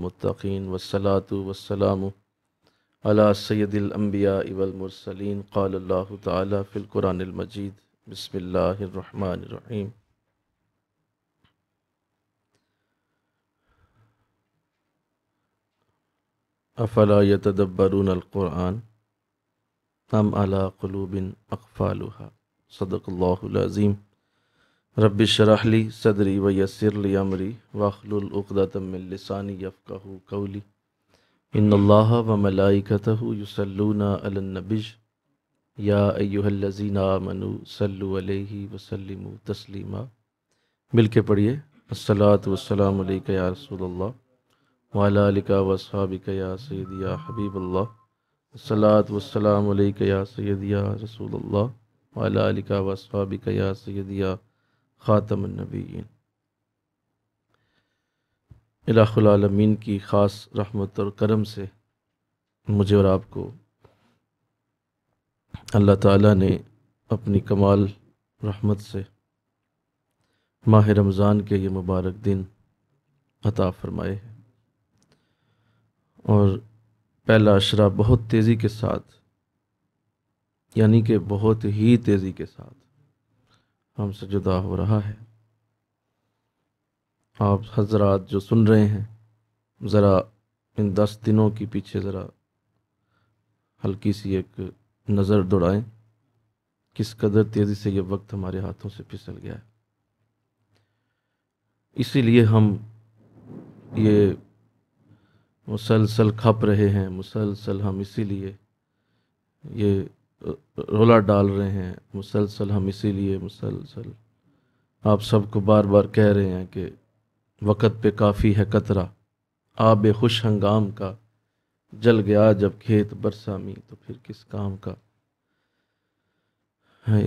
मुतकीन वसलात वसलाम अला सैदिलम्बिया इवलमरसलिन क़ाल तफ़िलकुरानमजीद बसमीम अफला यतदब्बरूनक़ुरान हम अला क़लूबिन अकफ़ालहा सदक़ल्लाज़ीम रबी शराहली सदरी व यसरली अमरी वाखलतमिलसानी यफ़ाह कौली इन अल्लाह व मलाइकत युसलूनबिज या अयुहल्लजीना मनु सल वसलम वसल्लम मिल के पढ़िए अस्सलात वसलाम या रसूलुल्लाह वाला अलिका वसाबिक या सैदिया हबीबल्ला सलात वसलाम या सैदिया रसूलुल्लाह वालिका अलिका वसाबिक या सैदिया ख़ातमनबीन इलामीन की ख़ास रहमत और करम से मुझे और आपको अल्लाह ताला ने अपनी कमाल रहमत से माह रमज़ान के ये मुबारक दिन अता फ़रमाए हैं और पहला अशरा बहुत तेज़ी के साथ यानी कि बहुत ही तेज़ी के साथ हमसे जुदा हो रहा है आप हजरात जो सुन रहे हैं ज़रा इन दस दिनों के पीछे ज़रा हल्की सी एक नज़र दौड़ाएं किस कदर तेज़ी से यह वक्त हमारे हाथों से फिसल गया है इसीलिए हम ये मुसलसल खप रहे हैं मुसलसल हम इसीलिए ये रोला डाल रहे हैं मुसलसल हम इसीलिए मुसलसल आप सबको बार बार कह रहे हैं कि वक़्त पे काफ़ी है कतरा आब खुश हंगाम का जल गया जब खेत बरसामी तो फिर किस काम का है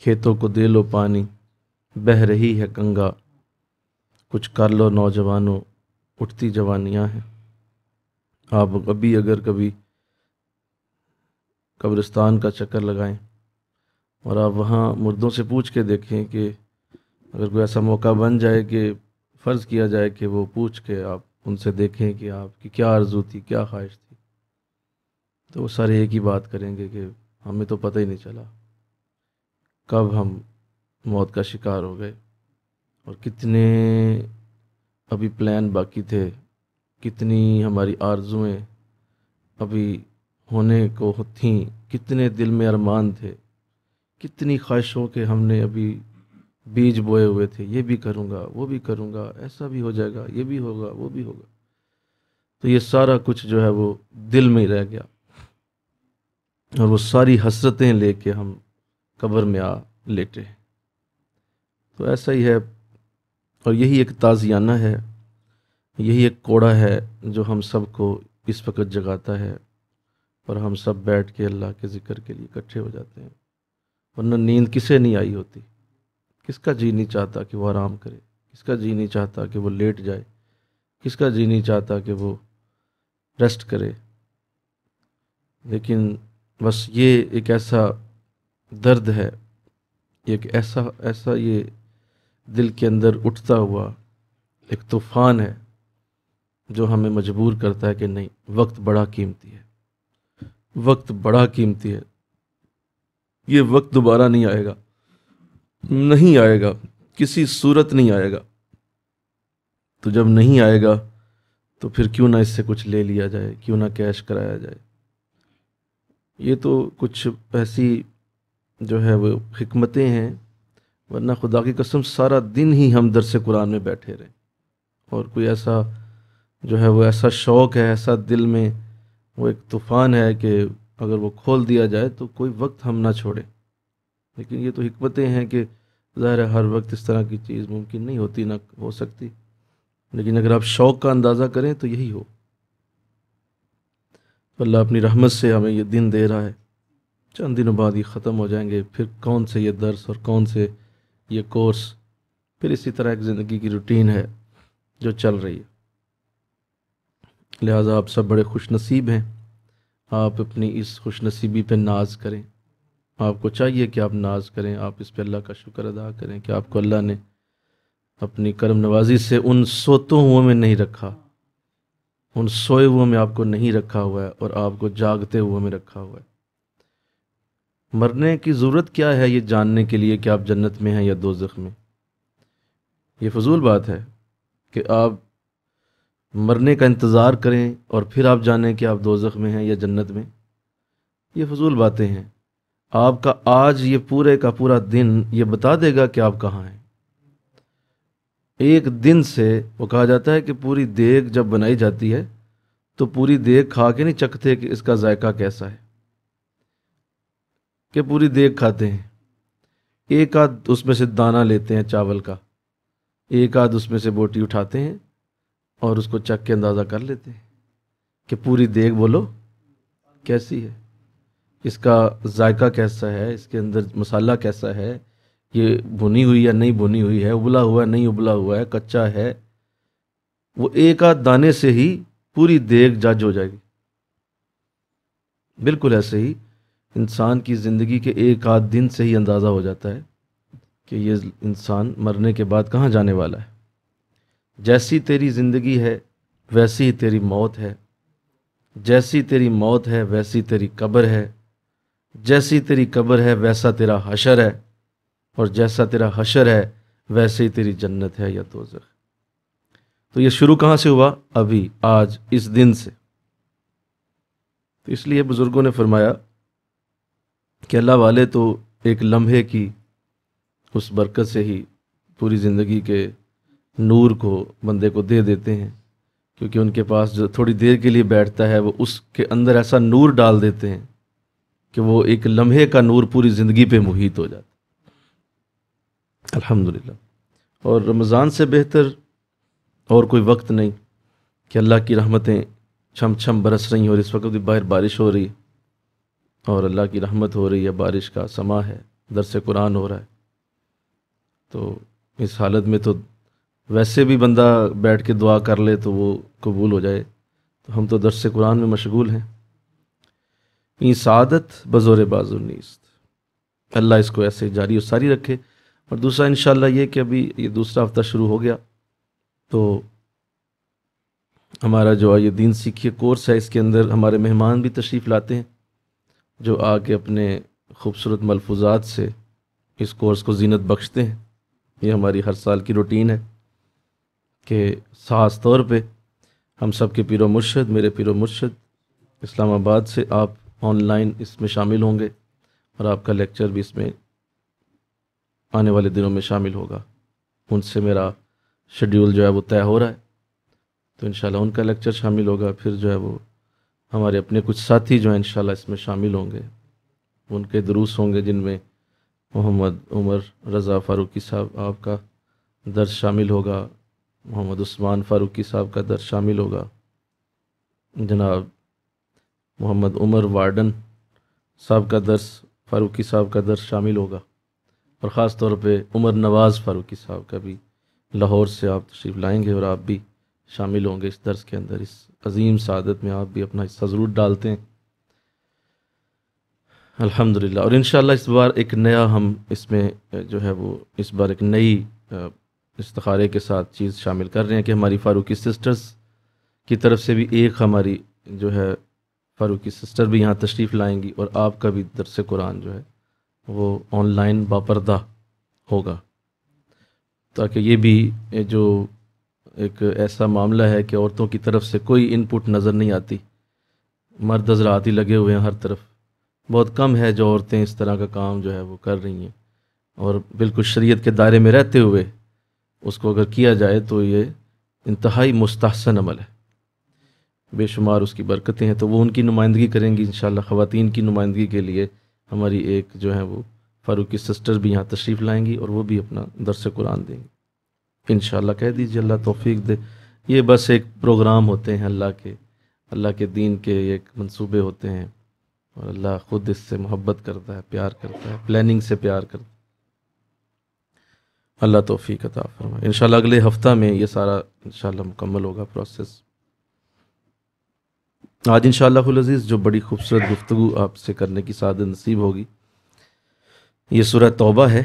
खेतों को दे लो पानी बह रही है गंगा कुछ कर लो नौजवानों उठती जवानियां हैं आप अभी अगर कभी कब्रिस्तान का चक्कर लगाएं और आप वहाँ मुर्दों से पूछ के देखें कि अगर कोई ऐसा मौका बन जाए कि फ़र्ज़ किया जाए कि वो पूछ के आप उनसे देखें कि आपकी क्या आरजू थी क्या ख्वाहिश थी तो वो सारे एक ही बात करेंगे कि हमें तो पता ही नहीं चला कब हम मौत का शिकार हो गए और कितने अभी प्लान बाकी थे कितनी हमारी आर्जुएँ अभी होने को थी कितने दिल में अरमान थे कितनी ख्वाहिशों के हमने अभी बीज बोए हुए थे ये भी करूँगा वो भी करूँगा ऐसा भी हो जाएगा ये भी होगा वो भी होगा तो ये सारा कुछ जो है वो दिल में ही रह गया और वो सारी हसरतें लेके हम कब्र में आ लेटे तो ऐसा ही है और यही एक ताज़ियाना है यही एक कोड़ा है जो हम सबको इस वक्त जगाता है पर हम सब बैठ के अल्लाह के ज़िक्र के लिए इकट्ठे हो जाते हैं वरना नींद किसे नहीं आई होती किसका जी नहीं चाहता कि वो आराम करे किसका जी नहीं चाहता कि वो लेट जाए किसका जी नहीं चाहता कि वो रेस्ट करे लेकिन बस ये एक ऐसा दर्द है एक ऐसा ऐसा ये दिल के अंदर उठता हुआ एक तूफ़ान है जो हमें मजबूर करता है कि नहीं वक्त बड़ा कीमती है वक्त बड़ा कीमती है ये वक्त दोबारा नहीं आएगा नहीं आएगा किसी सूरत नहीं आएगा तो जब नहीं आएगा तो फिर क्यों ना इससे कुछ ले लिया जाए क्यों ना कैश कराया जाए ये तो कुछ ऐसी जो है वो हमतें हैं वरना खुदा की कसम सारा दिन ही हम दरस कुरान में बैठे रहें और कोई ऐसा जो है वो ऐसा शौक़ है ऐसा दिल में वो एक तूफ़ान है कि अगर वो खोल दिया जाए तो कोई वक्त हम ना छोड़ें लेकिन ये तो हमतें हैं कि ज़ाहिर है हर वक्त इस तरह की चीज़ मुमकिन नहीं होती ना हो सकती लेकिन अगर आप शौक़ का अंदाज़ा करें तो यही हो अल्लाह अपनी रहमत से हमें ये दिन दे रहा है चंद दिनों बाद ये ख़त्म हो जाएंगे फिर कौन से ये दर्स और कौन से ये कोर्स फिर इसी तरह एक ज़िंदगी की रूटीन है जो चल रही है लिहाजा आप सब बड़े खुश नसीब हैं आप अपनी इस खुश नसीबी पर नाज करें आपको चाहिए कि आप नाज करें आप इस पर अल्लाह का शुक्र अदा करें कि आपको अल्लाह ने अपनी करम नवाजी से उन सोतों हुओं में नहीं रखा उन सोए हुए में आपको नहीं रखा हुआ है और आपको जागते हुए में रखा हुआ है मरने की ज़रूरत क्या है ये जानने के लिए कि आप जन्नत में हैं या जख्म में ये फजूल बात है कि आप मरने का इंतज़ार करें और फिर आप जानें कि आप दोजख में हैं या जन्नत में ये फजूल बातें हैं आपका आज ये पूरे का पूरा दिन ये बता देगा कि आप कहाँ हैं एक दिन से वो कहा जाता है कि पूरी देख जब बनाई जाती है तो पूरी देख खा के नहीं चखते कि इसका जायका कैसा है कि पूरी देग खाते हैं एक आध उसमें से दाना लेते हैं चावल का एक आध उसमें से बोटी उठाते हैं और उसको चक के अंदाज़ा कर लेते हैं कि पूरी देग बोलो कैसी है इसका जायका कैसा है इसके अंदर मसाला कैसा है ये भुनी हुई या नहीं भुनी हुई है उबला हुआ नहीं उबला हुआ है कच्चा है वो एक आध दाने से ही पूरी देग जज हो जाएगी बिल्कुल ऐसे ही इंसान की ज़िंदगी के एक आध दिन से ही अंदाज़ा हो जाता है कि ये इंसान मरने के बाद कहाँ जाने वाला है जैसी तेरी ज़िंदगी है वैसी ही तेरी मौत है जैसी तेरी मौत है वैसी तेरी कब्र है जैसी तेरी कब्र है वैसा तेरा हशर है और जैसा तेरा हशर है वैसे ही तेरी जन्नत है या दोजख तो ये शुरू कहाँ से हुआ अभी आज इस दिन से तो इसलिए बुज़ुर्गों ने फरमाया कि अल्लाह वाले तो एक लम्हे की उस बरकत से ही पूरी ज़िंदगी के नूर को बंदे को दे देते हैं क्योंकि उनके पास जो थोड़ी देर के लिए बैठता है वो उसके अंदर ऐसा नूर डाल देते हैं कि वो एक लम्हे का नूर पूरी ज़िंदगी पे मुहित हो जाता अल्हम्दुलिल्लाह और रमज़ान से बेहतर और कोई वक्त नहीं कि अल्लाह की रहमतें छम छम बरस रही हो और इस वक्त भी बाहर बारिश हो रही है और अल्लाह की रहमत हो रही है बारिश का समा है दरस कुरान हो रहा है तो इस हालत में तो वैसे भी बंदा बैठ के दुआ कर ले तो वो कबूल हो जाए तो हम तो दरस कुरान में मशगूल हैं ई सादत बज़ोर नीस्त अल्लाह इसको ऐसे जारी और सारी रखे और दूसरा इन ये कि अभी ये दूसरा हफ्ता शुरू हो गया तो हमारा जो ये दीन सीखिए कोर्स है इसके अंदर हमारे मेहमान भी तशरीफ़ लाते हैं जो आके अपने खूबसूरत मलफूजात से इस कोर्स को जीनत बख्शते हैं ये हमारी हर साल की रूटीन है के ख़ास तौर पे हम सब के पिरो मुर्शद मेरे पिरो मुर्शद इस्लामाबाद से आप ऑनलाइन इसमें शामिल होंगे और आपका लेक्चर भी इसमें आने वाले दिनों में शामिल होगा उनसे मेरा शेड्यूल जो है वो तय हो रहा है तो इन उनका लेक्चर शामिल होगा फिर जो है वो हमारे अपने कुछ साथी जो हैं इन इसमें शामिल होंगे उनके दुरुस होंगे जिनमें मोहम्मद उमर रज़ा फ़ारूकी साहब आपका दर्ज शामिल होगा मोहम्मद उस्मान फ़ारूकी साहब का दर शामिल होगा जनाब मोहम्मद उमर वार्डन साहब का दर्स फ़ारूकी साहब का दर्स शामिल होगा और ख़ास तौर पे उमर नवाज़ फ़ारूकी साहब का भी लाहौर से आप तशरीफ़ लाएंगे और आप भी शामिल होंगे इस दर्स के अंदर इस अजीम सदत में आप भी अपना हिस्सा ज़रूर डालते हैं अल्हम्दुलिल्लाह और इन इस बार एक नया हम इसमें जो है वो इस बार एक नई इस्तारे के साथ चीज़ शामिल कर रहे हैं कि हमारी फ़ारूकी सिस्टर्स की तरफ से भी एक हमारी जो है फ़ारूकी सिस्टर भी यहाँ तशरीफ़ लाएंगी और आपका भी दरस कुरान जो है वो ऑनलाइन बापरदा होगा ताकि ये भी जो एक ऐसा मामला है कि औरतों की तरफ से कोई इनपुट नज़र नहीं आती मर्द हजरात ही लगे हुए हैं हर तरफ बहुत कम है जो औरतें इस तरह का काम जो है वो कर रही हैं और बिल्कुल शरीयत के दायरे में रहते हुए उसको अगर किया जाए तो ये इंतहाई मुस्तासन अमल है बेशुमार उसकी बरकतें हैं तो वो उनकी नुमाइंदगी करेंगी इन ख़वान की नुमाइंदगी के लिए हमारी एक जो है वो फ़ारूकी सिस्टर भी यहाँ तशरीफ़ लाएंगी और वो भी अपना दरस कुरान देंगी इन कह दीजिए अल्लाह तोफ़ी दे ये बस एक प्रोग्राम होते हैं अल्लाह के अल्लाह के दीन के एक मनसूबे होते हैं और अल्लाह ख़ुद इससे मोहब्बत करता है प्यार करता है प्लानिंग से प्यार करता है अल्लाह तोफ़ी कता फरमाए इन अगले हफ्ता में ये सारा इन मुकम्मल होगा प्रोसेस आज इन अज़ीज़ जो बड़ी खूबसूरत गुफ्तु आपसे करने की साद नसीब होगी ये सूरह तौबा है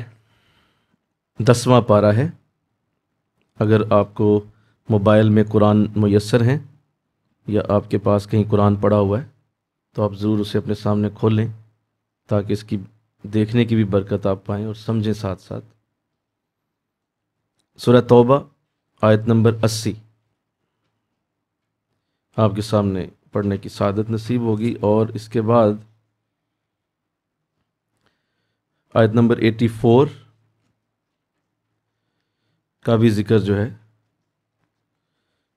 दसवां पारा है अगर आपको मोबाइल में कुरान मैसर हैं या आपके पास कहीं कुरान पड़ा हुआ है तो आप ज़रूर उसे अपने सामने खोलें ताकि इसकी देखने की भी बरकत आप पाएँ और समझें साथ साथ सूरह तौबा आयत नंबर अस्सी आपके सामने पढ़ने की सादत नसीब होगी और इसके बाद आयत नंबर एटी फोर का भी जिक्र जो है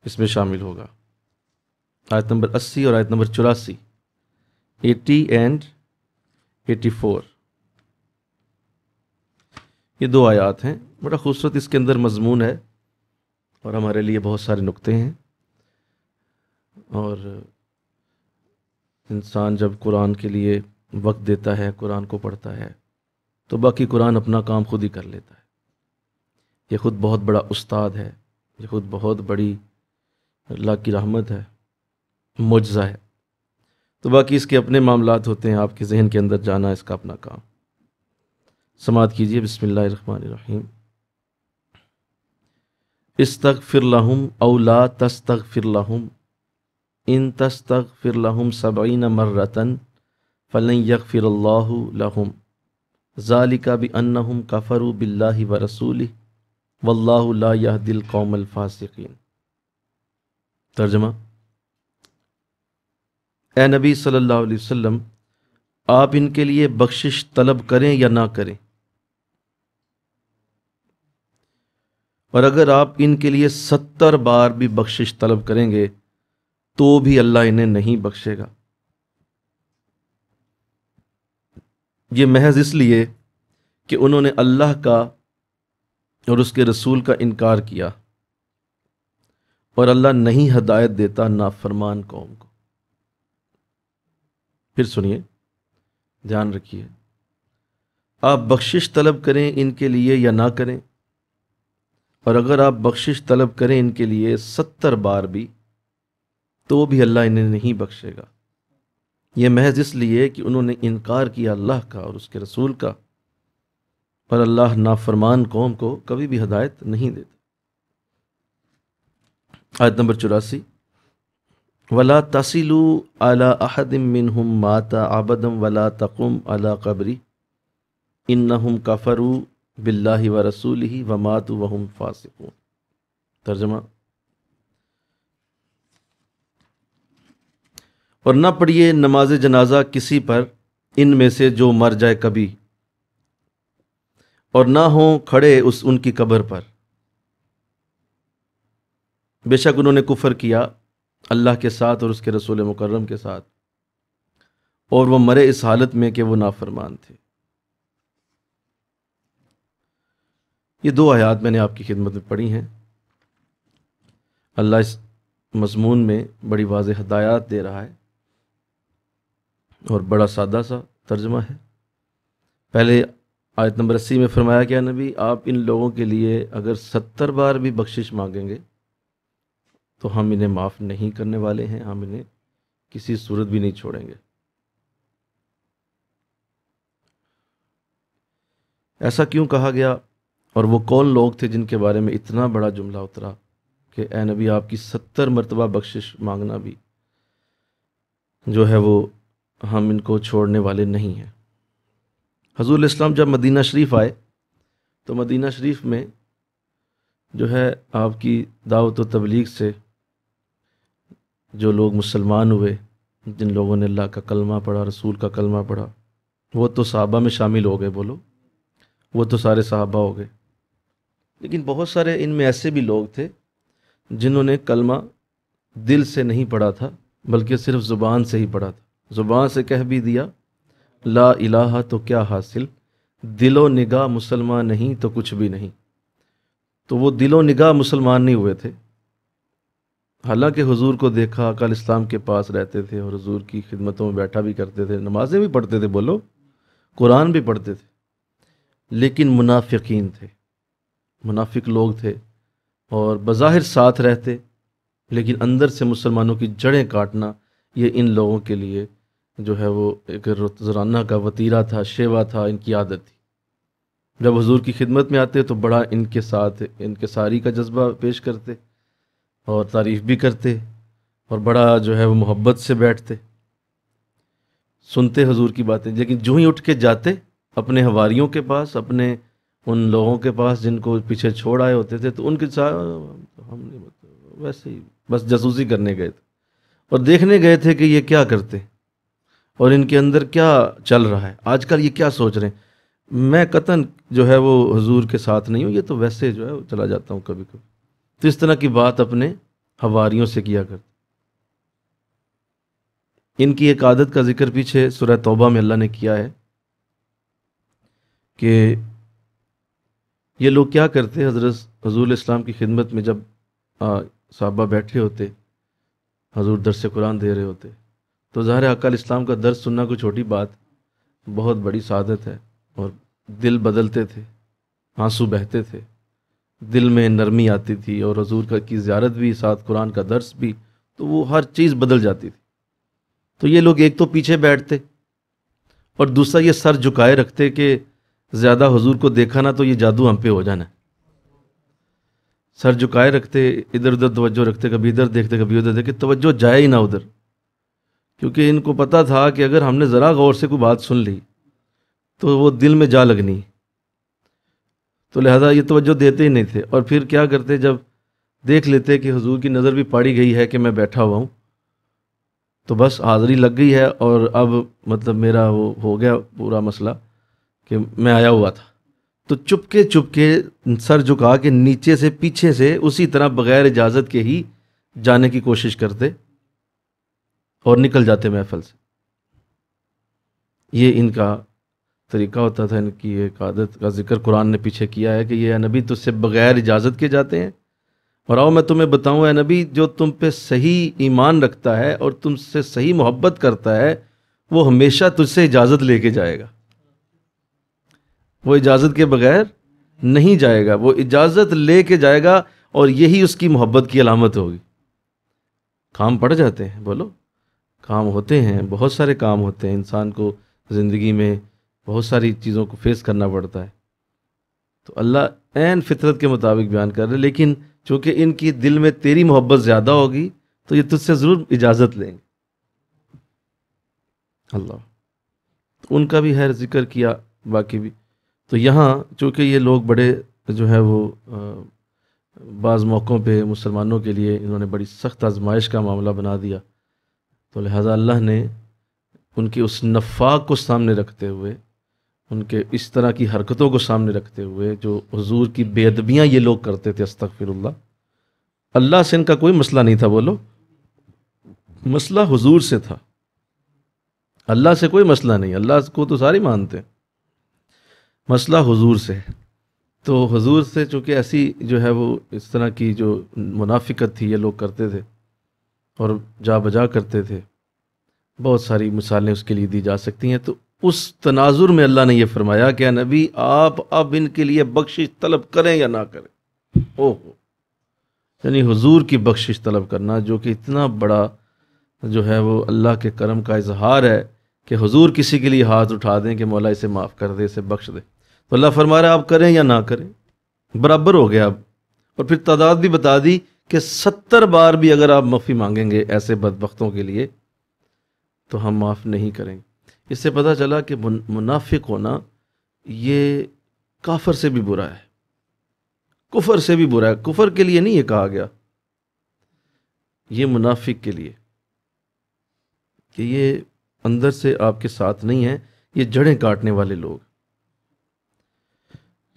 इसमें शामिल होगा आयत नंबर अस्सी और आयत नंबर चौरासी एटी एंड एटी फोर ये दो आयात हैं बड़ा खूबसूरत इसके अंदर मजमून है और हमारे लिए बहुत सारे नुक्ते हैं और इंसान जब कुरान के लिए वक्त देता है कुरान को पढ़ता है तो बाकी कुरान अपना काम खुद ही कर लेता है ये खुद बहुत बड़ा उस्ताद है ये खुद बहुत बड़ी अल्लाह की रहमत है मुजज़ा है तो बाकी इसके अपने मामला होते हैं आपके जहन के अंदर जाना इसका अपना काम समात कीजिए बसमिल्लर रहीम तक फिर लहम अवला तस्तक फिर लहम इन तस्तक फिर लहम सबीन मर्रतन फल यक फिर लहम ज़ालिका भी अनहम कफ़रू बिल्ला व रसूल वल्ला यह दिल कौमल फ़ासकिन तर्जमा ए नबी सल्ला अलैहि आप इनके लिए बख्शिश तलब करें या ना करें और अगर आप इनके लिए सत्तर बार भी बख्शिश तलब करेंगे तो भी अल्लाह इन्हें नहीं बख्शेगा ये महज इसलिए कि उन्होंने अल्लाह का और उसके रसूल का इनकार किया और अल्लाह नहीं हदायत देता नाफरमान कौम को फिर सुनिए ध्यान रखिए आप बख्शिश तलब करें इनके लिए या ना करें और अगर आप बख्शिश तलब करें इनके लिए सत्तर बार भी तो भी अल्लाह इन्हें नहीं बख्शेगा ये महज इसलिए कि उन्होंने इनकार किया अल्लाह का और उसके रसूल का और अल्लाह नाफरमान कौम को कभी भी हदायत नहीं देता आयत नंबर चौरासी वला तसीलू अला अहदम हम माता आबदम वला तकुम अला कबरी हम कफरू बिल्ला व रसूल ही व मातु वहम फासिकून तर्जमा और न पढ़िए नमाज जनाजा किसी पर इन में से जो मर जाए कभी और ना हो खड़े उस उनकी कब्र पर बेशक उन्होंने कुफर किया अल्लाह के साथ और उसके रसूल मुकर्रम के साथ और वह मरे इस हालत में कि वो नाफरमान थे ये दो आयात मैंने आपकी खिदमत में पढ़ी हैं अल्लाह इस मजमून में बड़ी वाज हदायत दे रहा है और बड़ा सादा सा तर्जमा है पहले आयत नंबर अस्सी में फरमाया गया नबी आप इन लोगों के लिए अगर सत्तर बार भी बख्शिश मांगेंगे तो हम इन्हें माफ़ नहीं करने वाले हैं हम इन्हें किसी सूरत भी नहीं छोड़ेंगे ऐसा क्यों कहा गया और वो कौन लोग थे जिनके बारे में इतना बड़ा जुमला उतरा कि ए नबी आपकी सत्तर मरतबा बख्शिश मांगना भी जो है वो हम इनको छोड़ने वाले नहीं हैं हजूर इस्लाम जब मदीना शरीफ आए तो मदीना शरीफ में जो है आपकी दावत व तबलीग से जो लोग मुसलमान हुए जिन लोगों ने अल्लाह का कलमा पढ़ा रसूल का कलमा पढ़ा वो तो साहबा में शामिल हो गए बोलो वो तो सारे साहबा हो गए लेकिन बहुत सारे इनमें ऐसे भी लोग थे जिन्होंने कलमा दिल से नहीं पढ़ा था बल्कि सिर्फ ज़ुबान से ही पढ़ा था ज़ुबान से कह भी दिया ला इलाहा तो क्या हासिल दिलो निगाह मुसलमान नहीं तो कुछ भी नहीं तो वो दिलो निगाह मुसलमान नहीं हुए थे हालांकि हजूर को देखा अकाल इस्लाम के पास रहते थे और हजूर की खिदमतों में बैठा भी करते थे नमाज़ें भी पढ़ते थे बोलो कुरान भी पढ़ते थे लेकिन मुनाफिकीन थे मुनाफिक लोग थे और बज़ाहिर साथ रहते लेकिन अंदर से मुसलमानों की जड़ें काटना ये इन लोगों के लिए जो है वो एक रोज़ाना का वतीरा था शेवा था इनकी आदत थी जब हजूर की खिदमत में आते तो बड़ा इनके साथ इनके सारी का जज्बा पेश करते और तारीफ़ भी करते और बड़ा जो है वो मोहब्बत से बैठते सुनते हजूर की बातें लेकिन जो ही उठ के जाते अपने हवारीयों के पास अपने उन लोगों के पास जिनको पीछे छोड़ आए होते थे तो उनके साथ हाँ, हम नहीं वैसे ही बस जासूसी करने गए थे और देखने गए थे कि ये क्या करते और इनके अंदर क्या चल रहा है आजकल ये क्या सोच रहे हैं मैं कतन जो है वो हजूर के साथ नहीं हूँ ये तो वैसे जो है चला जाता हूँ कभी कभी तो इस तरह की बात अपने हवारियों से किया करते इनकी एक आदत का जिक्र पीछे सुरह तोबा में अल्लाह ने किया है कि ये लोग क्या करते हजरत हजूर इस्लाम की खिदमत में जब साहबा बैठे होते हजूर दरस कुरान दे रहे होते तो ज़ाहिर अकाल इस्लाम का दर्द सुनना कोई छोटी बात बहुत बड़ी सादत है और दिल बदलते थे आंसू बहते थे दिल में नरमी आती थी और हजूर का की ज्यारत भी साथ कुरान का दर्स भी तो वो हर चीज़ बदल जाती थी तो ये लोग एक तो पीछे बैठते और दूसरा ये सर झुकाए रखते कि ज़्यादा हुजूर को देखा ना तो ये जादू हम पे हो जाना सर झुकाए रखते इधर उधर तवज्जो रखते कभी इधर देखते कभी उधर देखते तवज्जो जाए ही ना उधर क्योंकि इनको पता था कि अगर हमने ज़रा गौर से कोई बात सुन ली तो वो दिल में जा लगनी तो लिहाजा ये तवज्जो देते ही नहीं थे और फिर क्या करते जब देख लेते कि हजूर की नज़र भी पाड़ी गई है कि मैं बैठा हुआ हूँ तो बस हाज़री लग गई है और अब मतलब मेरा वो हो गया पूरा मसला कि मैं आया हुआ था तो चुपके चुपके सर झुका के नीचे से पीछे से उसी तरह बगैर इजाज़त के ही जाने की कोशिश करते और निकल जाते महफल से ये इनका तरीका होता था इनकी एक आदत का जिक्र कुरान ने पीछे किया है कि ये नबी तुझसे बगैर इजाज़त के जाते हैं और आओ मैं तुम्हें बताऊं ए नबी जो तुम पे सही ईमान रखता है और तुमसे सही मोहब्बत करता है वो हमेशा तुझसे इजाज़त लेके जाएगा वो इजाज़त के बगैर नहीं जाएगा वो इजाज़त ले के जाएगा और यही उसकी मोहब्बत की अलामत होगी काम पड़ जाते हैं बोलो काम होते हैं बहुत सारे काम होते हैं इंसान को ज़िंदगी में बहुत सारी चीज़ों को फेस करना पड़ता है तो अल्लाह एन फितरत के मुताबिक बयान कर रहे लेकिन चूँकि इनकी दिल में तेरी मोहब्बत ज़्यादा होगी तो ये तुझसे ज़रूर इजाज़त लेंगे अल्लाह तो उनका भी है जिक्र किया बाकी भी तो यहाँ चूँकि ये लोग बड़े जो है वो बाज़ मौक़ों पे मुसलमानों के लिए इन्होंने बड़ी सख्त आजमाइश का मामला बना दिया तो लिहाजा अल्लाह ने उनके उस नफाक को सामने रखते हुए उनके इस तरह की हरकतों को सामने रखते हुए जो हजूर की बेदबियाँ ये लोग करते थे अस्तफ़िरल्ला अल्लाह से इनका कोई मसला नहीं था बोलो मसला हजूर से था अल्लाह से कोई मसला नहीं अल्लाह को तो सारे मानते हैं मसला हुजूर से है तो हुजूर से चूँकि ऐसी जो है वो इस तरह की जो मुनाफिकत थी ये लोग करते थे और जा बजा करते थे बहुत सारी मिसालें उसके लिए दी जा सकती हैं तो उस तनाजुर में अल्लाह ने यह फरमाया कि नबी आप अब इनके लिए बख्शिश तलब करें या ना करें ओहो यानी हुजूर की बख्शिश तलब करना जो कि इतना बड़ा जो है वो अल्लाह के करम का इजहार है कि हुजूर किसी के लिए हाथ उठा दें कि मौला इसे माफ़ कर दे इसे बख्श दे तो अल्लाह फरमा रहा आप करें या ना करें बराबर हो गया अब और फिर तादाद भी बता दी कि सत्तर बार भी अगर आप माफ़ी मांगेंगे ऐसे बदबख्तों के लिए तो हम माफ़ नहीं करेंगे इससे पता चला कि मुनाफिक होना ये काफर से भी बुरा है कुफर से भी बुरा है कुफर के लिए नहीं ये कहा गया ये मुनाफिक के लिए कि ये अंदर से आपके साथ नहीं है ये जड़ें काटने वाले लोग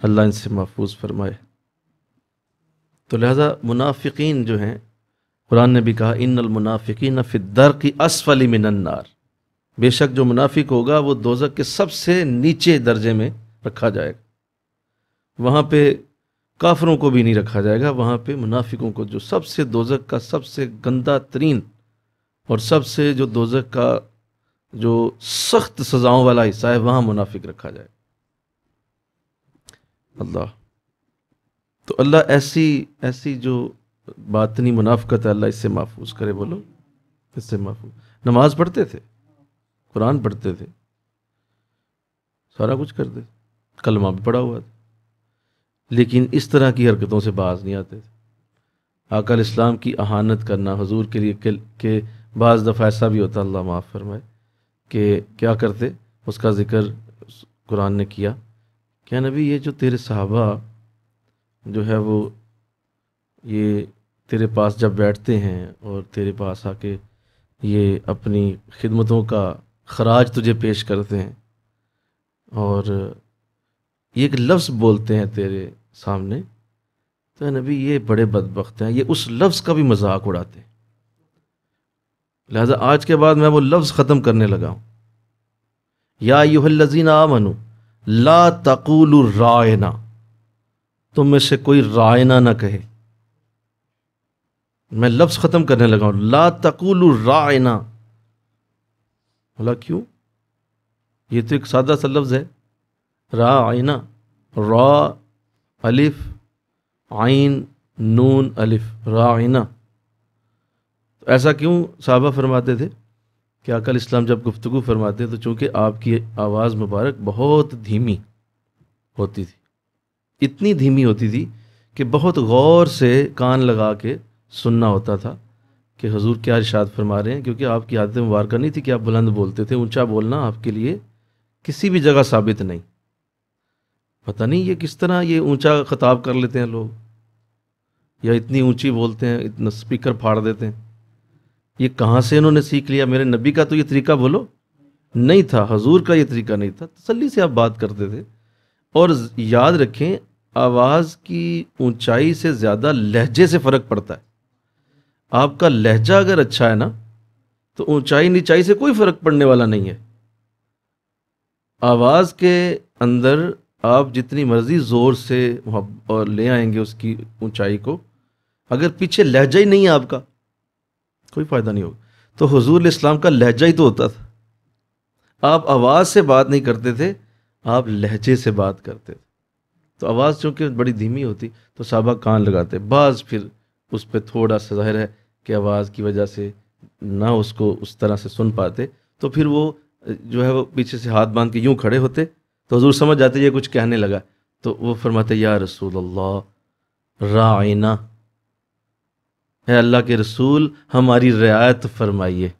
अल्लाह इनसे महफूज फरमाए तो लिहाजा मुनाफिकीन जो हैं कुरान ने भी कहा इन अलमुनाफिकीन फिदर की असफली मिनन्नार बेशक जो मुनाफिक होगा वो दोजक के सबसे नीचे दर्जे में रखा जाएगा वहाँ पे काफरों को भी नहीं रखा जाएगा वहाँ पे मुनाफिकों को जो सबसे दोजक का सबसे गंदा तरीन और सबसे जो दोजक का जो सख्त सज़ाओं वाला हिस्सा है वहाँ मुनाफिक रखा जाएगा अल्लाह तो अल्लाह ऐसी ऐसी जो बातनी मुनाफ़त है अल्लाह इससे महफूज करे बोलो इससे महफूज नमाज पढ़ते थे कुरान पढ़ते थे सारा कुछ करते थे कलमा भी पढ़ा हुआ था लेकिन इस तरह की हरकतों से बाज नहीं आते थे आकल इस्लाम की अहानत करना हजूर के लिए के, के बाज़ दफ़ा ऐसा भी होता अल्लाह माफ़ फरमाए कि क्या करते उसका ज़िक्र कुरान ने किया क्या नबी ये जो तेरे साहबा जो है वो ये तेरे पास जब बैठते हैं और तेरे पास आके ये अपनी खिदमतों का खराज तुझे पेश करते हैं और ये एक लफ्ज़ बोलते हैं तेरे सामने तो नबी ये बड़े बदबخت हैं ये उस लफ्ज़ का भी मजाक उड़ाते हैं लिहाजा आज के बाद मैं वो लफ्ज़ ख़त्म करने लगा हूँ या यूहल्लजीना आ ला तकुल रायना तुम में से कोई रायना ना कहे मैं लफ्ज़ ख़त्म करने लगा हूं ला तकुल रायना बोला क्यों ये तो एक सादा सा लफ्ज़ है रा आयना रा अलिफ आइन नून अलिफ रा आयना तो ऐसा क्यों साहबा फरमाते थे कि अकल इस्लाम जब गुफ्तु फरमाते हैं तो चूँकि आपकी आवाज़ मुबारक बहुत धीमी होती थी इतनी धीमी होती थी कि बहुत गौर से कान लगा के सुनना होता था कि हजूर क्या इर्शाद फरमा रहे हैं क्योंकि आपकी आदत मुबारक नहीं थी कि आप बुलंद बोलते थे ऊंचा बोलना आपके लिए किसी भी जगह साबित नहीं पता नहीं ये किस तरह ये ऊंचा खताब कर लेते हैं लोग या इतनी ऊंची बोलते हैं इतना स्पीकर फाड़ देते हैं ये कहाँ से इन्होंने सीख लिया मेरे नबी का तो ये तरीका बोलो नहीं था हजूर का ये तरीका नहीं था तसली से आप बात करते थे और याद रखें आवाज़ की ऊंचाई से ज़्यादा लहजे से फ़र्क पड़ता है आपका लहजा अगर अच्छा है ना तो ऊंचाई नीचाई से कोई फ़र्क पड़ने वाला नहीं है आवाज़ के अंदर आप जितनी मर्ज़ी ज़ोर से और ले आएंगे उसकी ऊंचाई को अगर पीछे लहजा ही नहीं है आपका कोई फ़ायदा नहीं होगा तो हजूर इस्लाम का लहजा ही तो होता था आप आवाज़ से बात नहीं करते थे आप लहजे से बात करते थे तो आवाज़ चूँकि बड़ी धीमी होती तो साहबा कान लगाते बाज़ फिर उस पर थोड़ा सा जाहिर है कि आवाज़ की वजह से ना उसको उस तरह से सुन पाते तो फिर वो जो है वो पीछे से हाथ बांध के यूँ खड़े होते तो हजूर समझ जाते ये कुछ कहने लगा तो वो फरमाते या रसूल अल्लाह राइना है अल्लाह के रसूल हमारी रियायत फरमाइए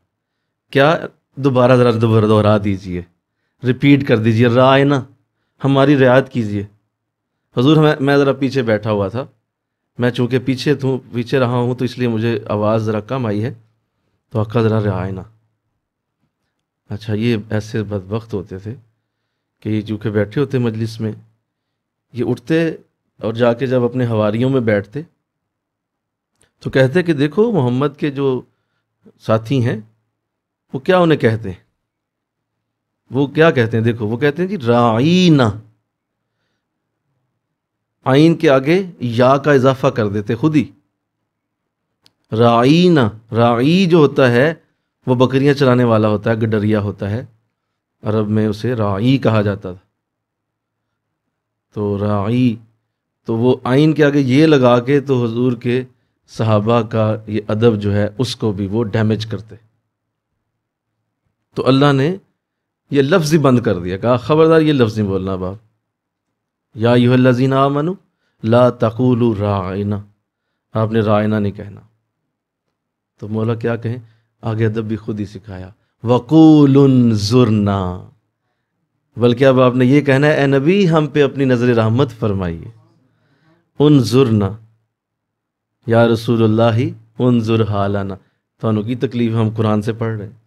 क्या दोबारा ज़रा दोबारा दोहरा दीजिए रिपीट कर दीजिए राय ना हमारी रियायत कीजिए हजूर मैं मैं ज़रा पीछे बैठा हुआ था मैं चूँकि पीछे तू पीछे रहा हूँ तो इसलिए मुझे आवाज़ ज़रा कम आई है तो अक्का ज़रा रहा ना अच्छा ये ऐसे बदबक़्त होते थे कि ये चूँकि बैठे होते मजलिस में ये उठते और जाके जब अपने हवारीयों में बैठते तो कहते कि देखो मोहम्मद के जो साथी हैं वो क्या उन्हें कहते हैं वो क्या कहते हैं देखो वो कहते हैं कि राइना आइन के आगे या का इजाफा कर देते खुद ही राइना राई जो होता है वो बकरियां चलाने वाला होता है गडरिया होता है अरब में उसे राई कहा जाता था तो राई तो वो आइन के आगे ये लगा के तो हजूर के सहाबा का ये अदब जो है उसको भी वो डैमेज करते तो अल्लाह ने ये लफ्ज़ ही बंद कर दिया कहा ख़बरदार ये लफ्ज़ नहीं बोलना बाप या यू यूहल्लाजीना मनु ला तकुल रायना आपने रायना नहीं कहना तो मौला क्या कहें आगे अदब भी खुद ही सिखाया वकूल जुरना बल्कि अब आपने ये कहना है ए नबी हम पे अपनी नज़र रहमत फरमाइए उन जुरना या रसूल उनजुर हालाना तो की तकलीफ हम कुरान से पढ़ रहे हैं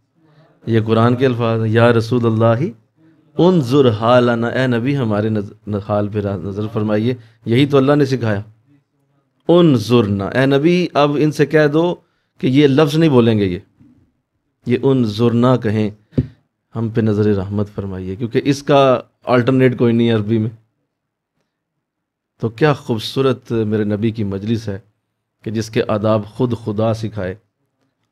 ये कुरान के अल्फाज हैं या रसूल अल्लाह उनजुर हालाना ए नबी हमारे नजर हाल पर नज़र फरमाइए यही तो अल्लाह ने सिखाया उन ना ए नबी अब इनसे कह दो कि ये लफ्ज़ नहीं बोलेंगे ये ये उन ना कहें हम पे नज़र रहमत फरमाइए क्योंकि इसका अल्टरनेट कोई नहीं है अरबी में तो क्या खूबसूरत मेरे नबी की मजलिस है कि जिसके आदाब खुद खुदा सिखाए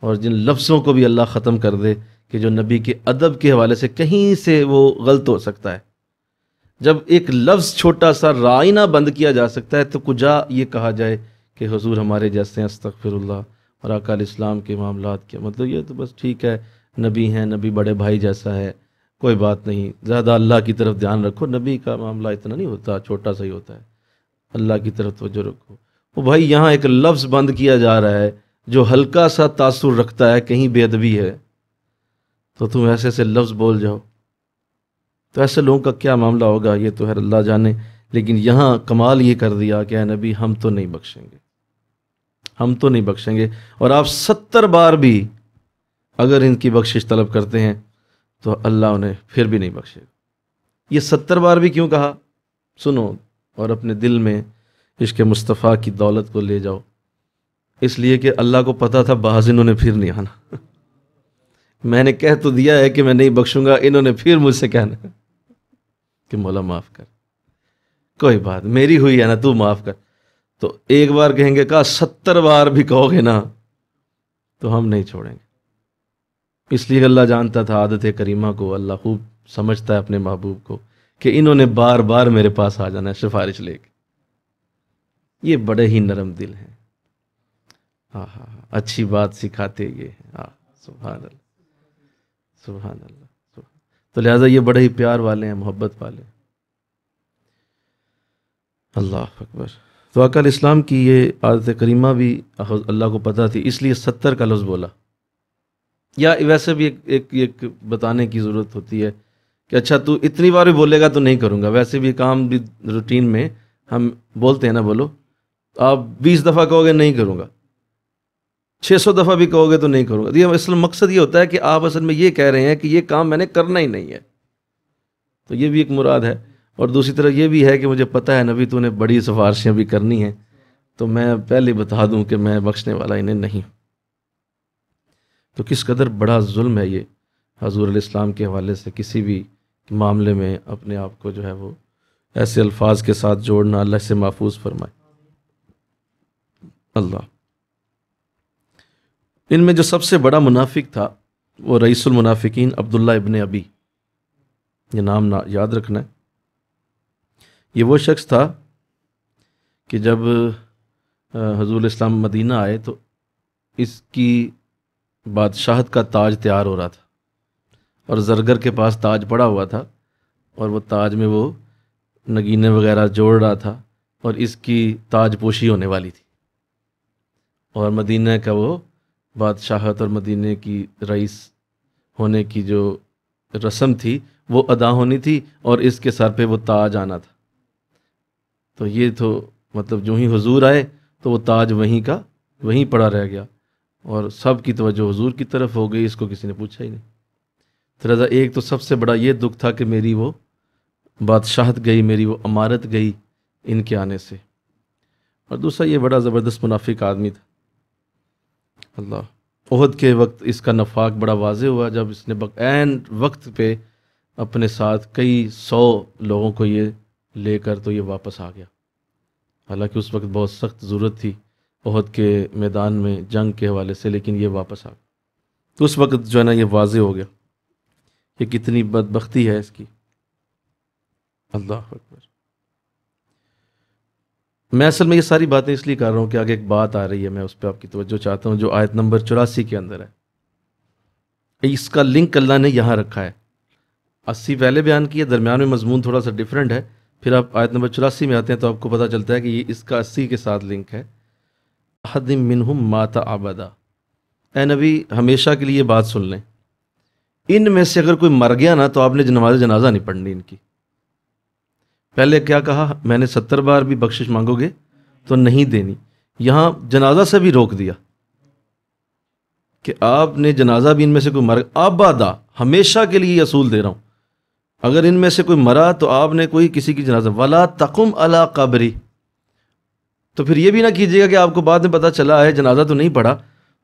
और जिन लफ्ज़ों को भी अल्लाह ख़त्म कर दे कि जो नबी के अदब के हवाले से कहीं से वो गलत हो सकता है जब एक लफ्ज़ छोटा सा रायना बंद किया जा सकता है तो कुजा ये कहा जाए कि हजूर हमारे जैसे हैं अस्तफ़िरल्ला और अकाल इस्लाम के मामला के मतलब ये तो बस ठीक है नबी हैं नबी बड़े भाई जैसा है कोई बात नहीं ज़्यादा अल्लाह की तरफ ध्यान रखो नबी का मामला इतना नहीं होता छोटा सा ही होता है अल्लाह की तरफ तोजह रखो भाई यहाँ एक लफ्ज़ बंद किया जा रहा है जो हल्का सा तासुर रखता है कहीं बेदबी है तो तुम ऐसे ऐसे लफ्ज़ बोल जाओ तो ऐसे लोगों का क्या मामला होगा ये तो है अल्लाह जाने लेकिन यहाँ कमाल ये कर दिया कि नबी हम तो नहीं बख्शेंगे हम तो नहीं बख्शेंगे और आप सत्तर बार भी अगर इनकी बख्शिश तलब करते हैं तो अल्लाह उन्हें फिर भी नहीं बख्शेगा ये सत्तर बार भी क्यों कहा सुनो और अपने दिल में इश्क मुस्तफ़ा की दौलत को ले जाओ इसलिए कि अल्लाह को पता था बाज इन्होंने फिर नहीं आना मैंने कह तो दिया है कि मैं नहीं बख्शूंगा इन्होंने फिर मुझसे कहना कि मौला माफ़ कर कोई बात मेरी हुई है ना तू माफ़ कर तो एक बार कहेंगे कहा सत्तर बार भी कहोगे ना तो हम नहीं छोड़ेंगे इसलिए अल्लाह जानता था आदत करीमा को अल्लाह खूब समझता है अपने महबूब को कि इन्होंने बार बार मेरे पास आ जाना है सिफारिश लेके ये बड़े ही नरम दिल हैं हाँ हाँ हाँ अच्छी बात सिखाते ये हाँ सुबह अल्लाह सुबह तो लिहाजा ये बड़े ही प्यार वाले हैं मोहब्बत वाले अल्लाह अकबर तो अकल इस्लाम की ये आदत करीमा भी अल्लाह को पता थी इसलिए सत्तर का लफ्ज़ बोला या वैसे भी एक एक एक बताने की ज़रूरत होती है कि अच्छा तू इतनी बार भी बोलेगा तो नहीं करूँगा वैसे भी काम भी रूटीन में हम बोलते हैं ना बोलो आप बीस दफ़ा कहोगे नहीं करूँगा छः सौ दफ़ा भी कहोगे तो नहीं करूँगा तो ये असल मकसद ये होता है कि आप असल में ये कह रहे हैं कि ये काम मैंने करना ही नहीं है तो ये भी एक मुराद है और दूसरी तरफ ये भी है कि मुझे पता है नबी तूने बड़ी सिफारशियाँ भी करनी हैं तो मैं पहले बता दूँ कि मैं बख्शने वाला इन्हें नहीं तो किस कदर बड़ा जुल्म है ये हजूर इस्लाम के हवाले से किसी भी मामले में अपने आप को जो है वो ऐसे अल्फाज के साथ जोड़ना अल्लाह से महफूज फरमाए अल्लाह इनमें जो सबसे बड़ा मुनाफिक था वो रईसुल मुनाफिकीन अब्दुल्ला इबन अबी ये नाम ना याद रखना है ये वो शख्स था कि जब हजूल इस्लाम मदीना आए तो इसकी बादशाहत का ताज तैयार हो रहा था और जरगर के पास ताज पड़ा हुआ था और वो ताज में वो नगीने वगैरह जोड़ रहा था और इसकी ताजपोशी होने वाली थी और मदीना का वो बादशाहत और मदीने की रईस होने की जो रस्म थी वो अदा होनी थी और इसके सर पे वो ताज आना था तो ये तो मतलब जो ही हुजूर आए तो वो ताज वहीं का वहीं पड़ा रह गया और सब की तवज्जो हुजूर की तरफ हो गई इसको किसी ने पूछा ही नहीं तो एक तो सबसे बड़ा ये दुख था कि मेरी वो बादशाहत गई मेरी वो अमारत गई इनके आने से और दूसरा ये बड़ा ज़बरदस्त मुनाफिक आदमी था अल्लाह उहद के वक्त इसका नफाक बड़ा वाजे हुआ जब इसने एन वक्त पे अपने साथ कई सौ लोगों को ये लेकर तो ये वापस आ गया हालांकि उस वक्त बहुत सख्त ज़रूरत थी अहद के मैदान में जंग के हवाले से लेकिन ये वापस आ गया तो उस वक्त जो है ना ये वाज हो गया ये कितनी बदबख्ती है इसकी अल्लाह अकबर मैं असल में ये सारी बातें इसलिए कर रहा हूँ कि आगे एक बात आ रही है मैं उस पर आपकी तवज्जो चाहता हूँ जो आयत नंबर चौरासी के अंदर है इसका लिंक अल्लाह ने यहाँ रखा है अस्सी पहले बयान किया दरमियान में मजमून थोड़ा सा डिफरेंट है फिर आप आयत नंबर चौरासी में आते हैं तो आपको पता चलता है कि ये इसका अस्सी के साथ लिंक है हदिम मिनहम माता आबादा ए नबी हमेशा के लिए बात सुन लें इन में से अगर कोई मर गया ना तो आपने नमाज जनाजा नहीं पढ़नी इनकी पहले क्या कहा मैंने सत्तर बार भी बख्शिश मांगोगे तो नहीं देनी यहाँ जनाजा से भी रोक दिया कि आपने जनाजा भी इनमें से कोई मर आबादा हमेशा के लिए असूल दे रहा हूँ अगर इनमें से कोई मरा तो आपने कोई किसी की जनाजा वला तकुम अला कबरी तो फिर ये भी ना कीजिएगा कि आपको बाद में पता चला है जनाजा तो नहीं पड़ा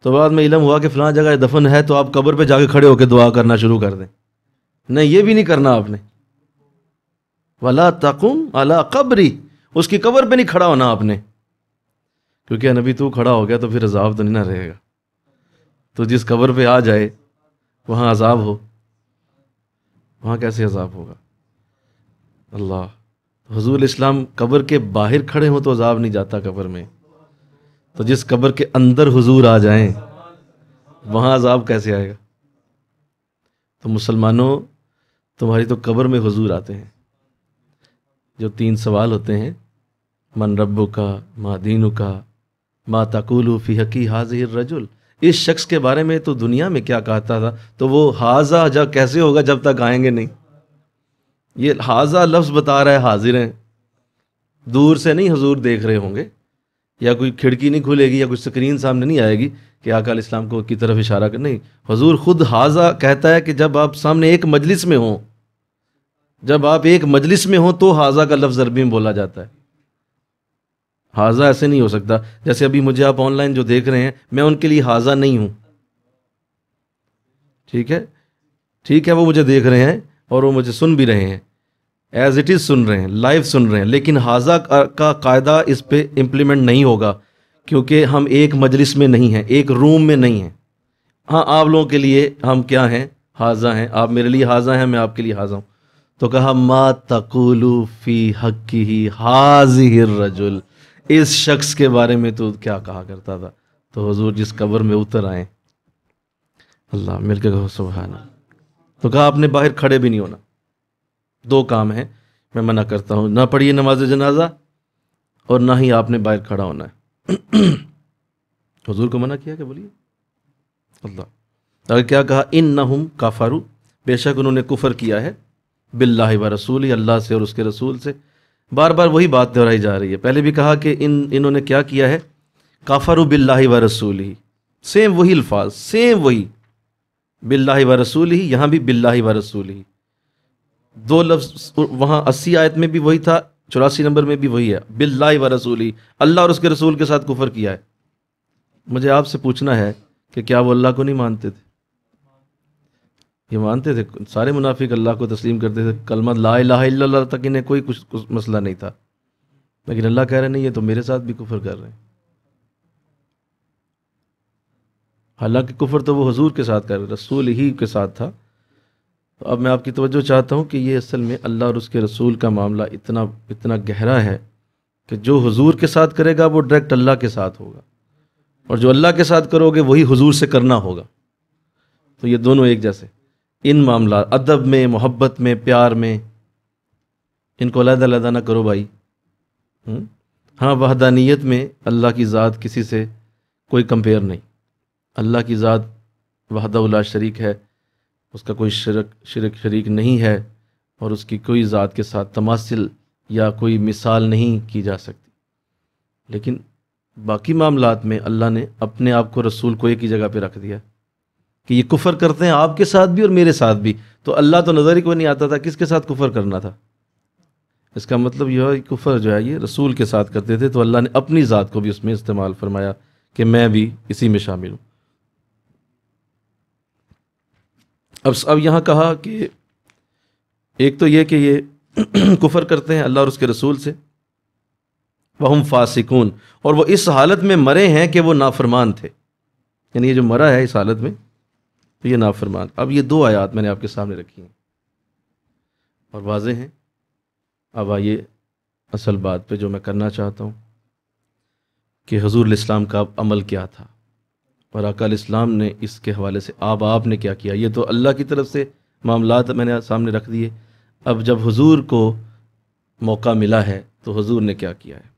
तो बाद में इलम हुआ कि फ़लाँ जगह दफन है तो आप कब्र पे जाके खड़े होकर दुआ करना शुरू कर दें नहीं ये भी नहीं करना आपने वला तकुम अला कब्री उसकी कब्र पे नहीं खड़ा होना आपने क्योंकि नबी तू खड़ा हो गया तो फिर अजाब तो नहीं ना रहेगा तो जिस कब्र पे आ जाए वहाँ अजाब हो वहाँ कैसे अजाब होगा अल्लाह तो हजूर इस्लाम कब्र के बाहर खड़े हों तो अजाब नहीं जाता कब्र में तो जिस कब्र के अंदर हुजूर आ जाएं वहाँ अजाब कैसे आएगा तो मुसलमानों तुम्हारी तो कब्र में हुजूर आते हैं जो तीन सवाल होते हैं मन रब्बू का माँ दीनू का माँ तकुलू फ़ी हकी हाजिर रजुल इस शख्स के बारे में तो दुनिया में क्या कहता था तो वो हाजा जब कैसे होगा जब तक आएंगे नहीं ये हाजा लफ्ज़ बता रहा है हाजिर हैं दूर से नहीं हजूर देख रहे होंगे या कोई खिड़की नहीं खुलेगी या कोई स्क्रीन सामने नहीं आएगी कि आकाल इस्लाम को की तरफ इशारा कर नहीं हजूर ख़ुद हाजा कहता है कि जब आप सामने एक मजलिस में हों जब आप एक मजलिस में हो तो हाजा का लफ्ज़ अरबी में बोला जाता है हाजा ऐसे नहीं हो सकता जैसे अभी मुझे आप ऑनलाइन जो देख रहे हैं मैं उनके लिए हाजा नहीं हूँ ठीक है ठीक है वो मुझे देख रहे हैं और वो मुझे सुन भी रहे हैं एज इट इज़ सुन रहे हैं लाइव सुन रहे हैं लेकिन हाजा का, का कायदा इस पर इम्प्लीमेंट नहीं होगा क्योंकि हम एक मजलिस में नहीं हैं एक रूम में नहीं हैं हाँ आप लोगों के लिए हम क्या हैं हाजा हैं आप मेरे लिए हाजा हैं मैं आपके लिए हाजा हूँ तो कहा मा तकुलू फी हक ही हाजिर रजुल इस शख्स के बारे में तो क्या कहा करता था तो हजूर जिस कब्र में उतर आए अल्लाह मिलकर कहो सुबहाना तो कहा आपने बाहर खड़े भी नहीं होना दो काम है मैं मना करता हूँ ना पढ़िए नमाज जनाजा और ना ही आपने बाहर खड़ा होना है हजूर को मना किया क्या बोलिए अल्लाह अगर तो क्या कहा इन ना हम काफारू बेशक उन्होंने कुफर किया है बिल्ला व रसूल अल्लाह से और उसके रसूल से बार बार वही बात दोहराई जा रही है पहले भी कहा कि इन इन्होंने क्या किया है काफ़र बिल्ला व रसूल ही सेम वही अल्फाज सेम वही बिल्ला व रसूल ही यहाँ भी बिल्ला व रसूल ही दो लफ्ज़ वहाँ अस्सी आयत में भी वही था चौरासी नंबर में भी वही है बिल्ला व रसूली अल्लाह और उसके रसूल के साथ कुफर किया है मुझे आपसे पूछना है कि क्या वो अल्लाह को नहीं मानते थे ये मानते थे सारे मुनाफिक अल्लाह को तस्लीम करते थे कलमा ला ला तक इन्हें कोई कुछ, कुछ मसला नहीं था लेकिन अल्लाह कह रहे नहीं ये तो मेरे साथ भी कुफर कर रहे हैं हालांकि कुफर तो वो हजूर के साथ कर रहे रसूल ही के साथ था तो अब मैं आपकी तवज्जो चाहता हूँ कि ये असल में अल्लाह और उसके रसूल का मामला इतना इतना गहरा है कि जो हजूर के साथ करेगा वो डायरेक्ट अल्लाह के साथ होगा और जो अल्लाह के साथ करोगे वही हजूर से करना होगा तो ये दोनों एक जैसे इन मामला अदब में मोहब्बत में प्यार में इनको अलहदा ना करो भाई हम्म? हाँ वहदानियत में अल्लाह की ज़ात किसी से कोई कंपेयर नहीं अल्लाह की ज़ात वहदा शरीक है उसका कोई शरक शरक शरीक नहीं है और उसकी कोई ज़ात के साथ तमासिल या कोई मिसाल नहीं की जा सकती लेकिन बाकी मामला में अल्लाह ने अपने आप को रसूल को एक ही जगह पर रख दिया कि ये कुफर करते हैं आपके साथ भी और मेरे साथ भी तो अल्लाह तो नज़र ही को नहीं आता था किसके साथ कुफर करना था इसका मतलब यह है कुफर जो है ये रसूल के साथ करते थे तो अल्लाह ने अपनी ज़ात को भी उसमें इस्तेमाल फरमाया कि मैं भी इसी में शामिल हूँ अब अब यहाँ कहा कि एक तो ये कि ये कुफर करते हैं अल्लाह और उसके रसूल से वह फासिकून और वह इस हालत में मरे हैं कि वह नाफरमान थे यानी ये जो मरा है इस हालत में तो ये नाफरमान अब ये दो आयात मैंने आपके सामने रखी हैं और वाज हैं अब आइए असल बात पे जो मैं करना चाहता हूँ कि हजूर इस्लाम का अमल क्या था और अकाल इस्लाम ने इसके हवाले से आप आपने क्या किया ये तो अल्लाह की तरफ से मामला मैंने सामने रख दिए अब जब हजूर को मौका मिला है तो हजूर ने क्या किया है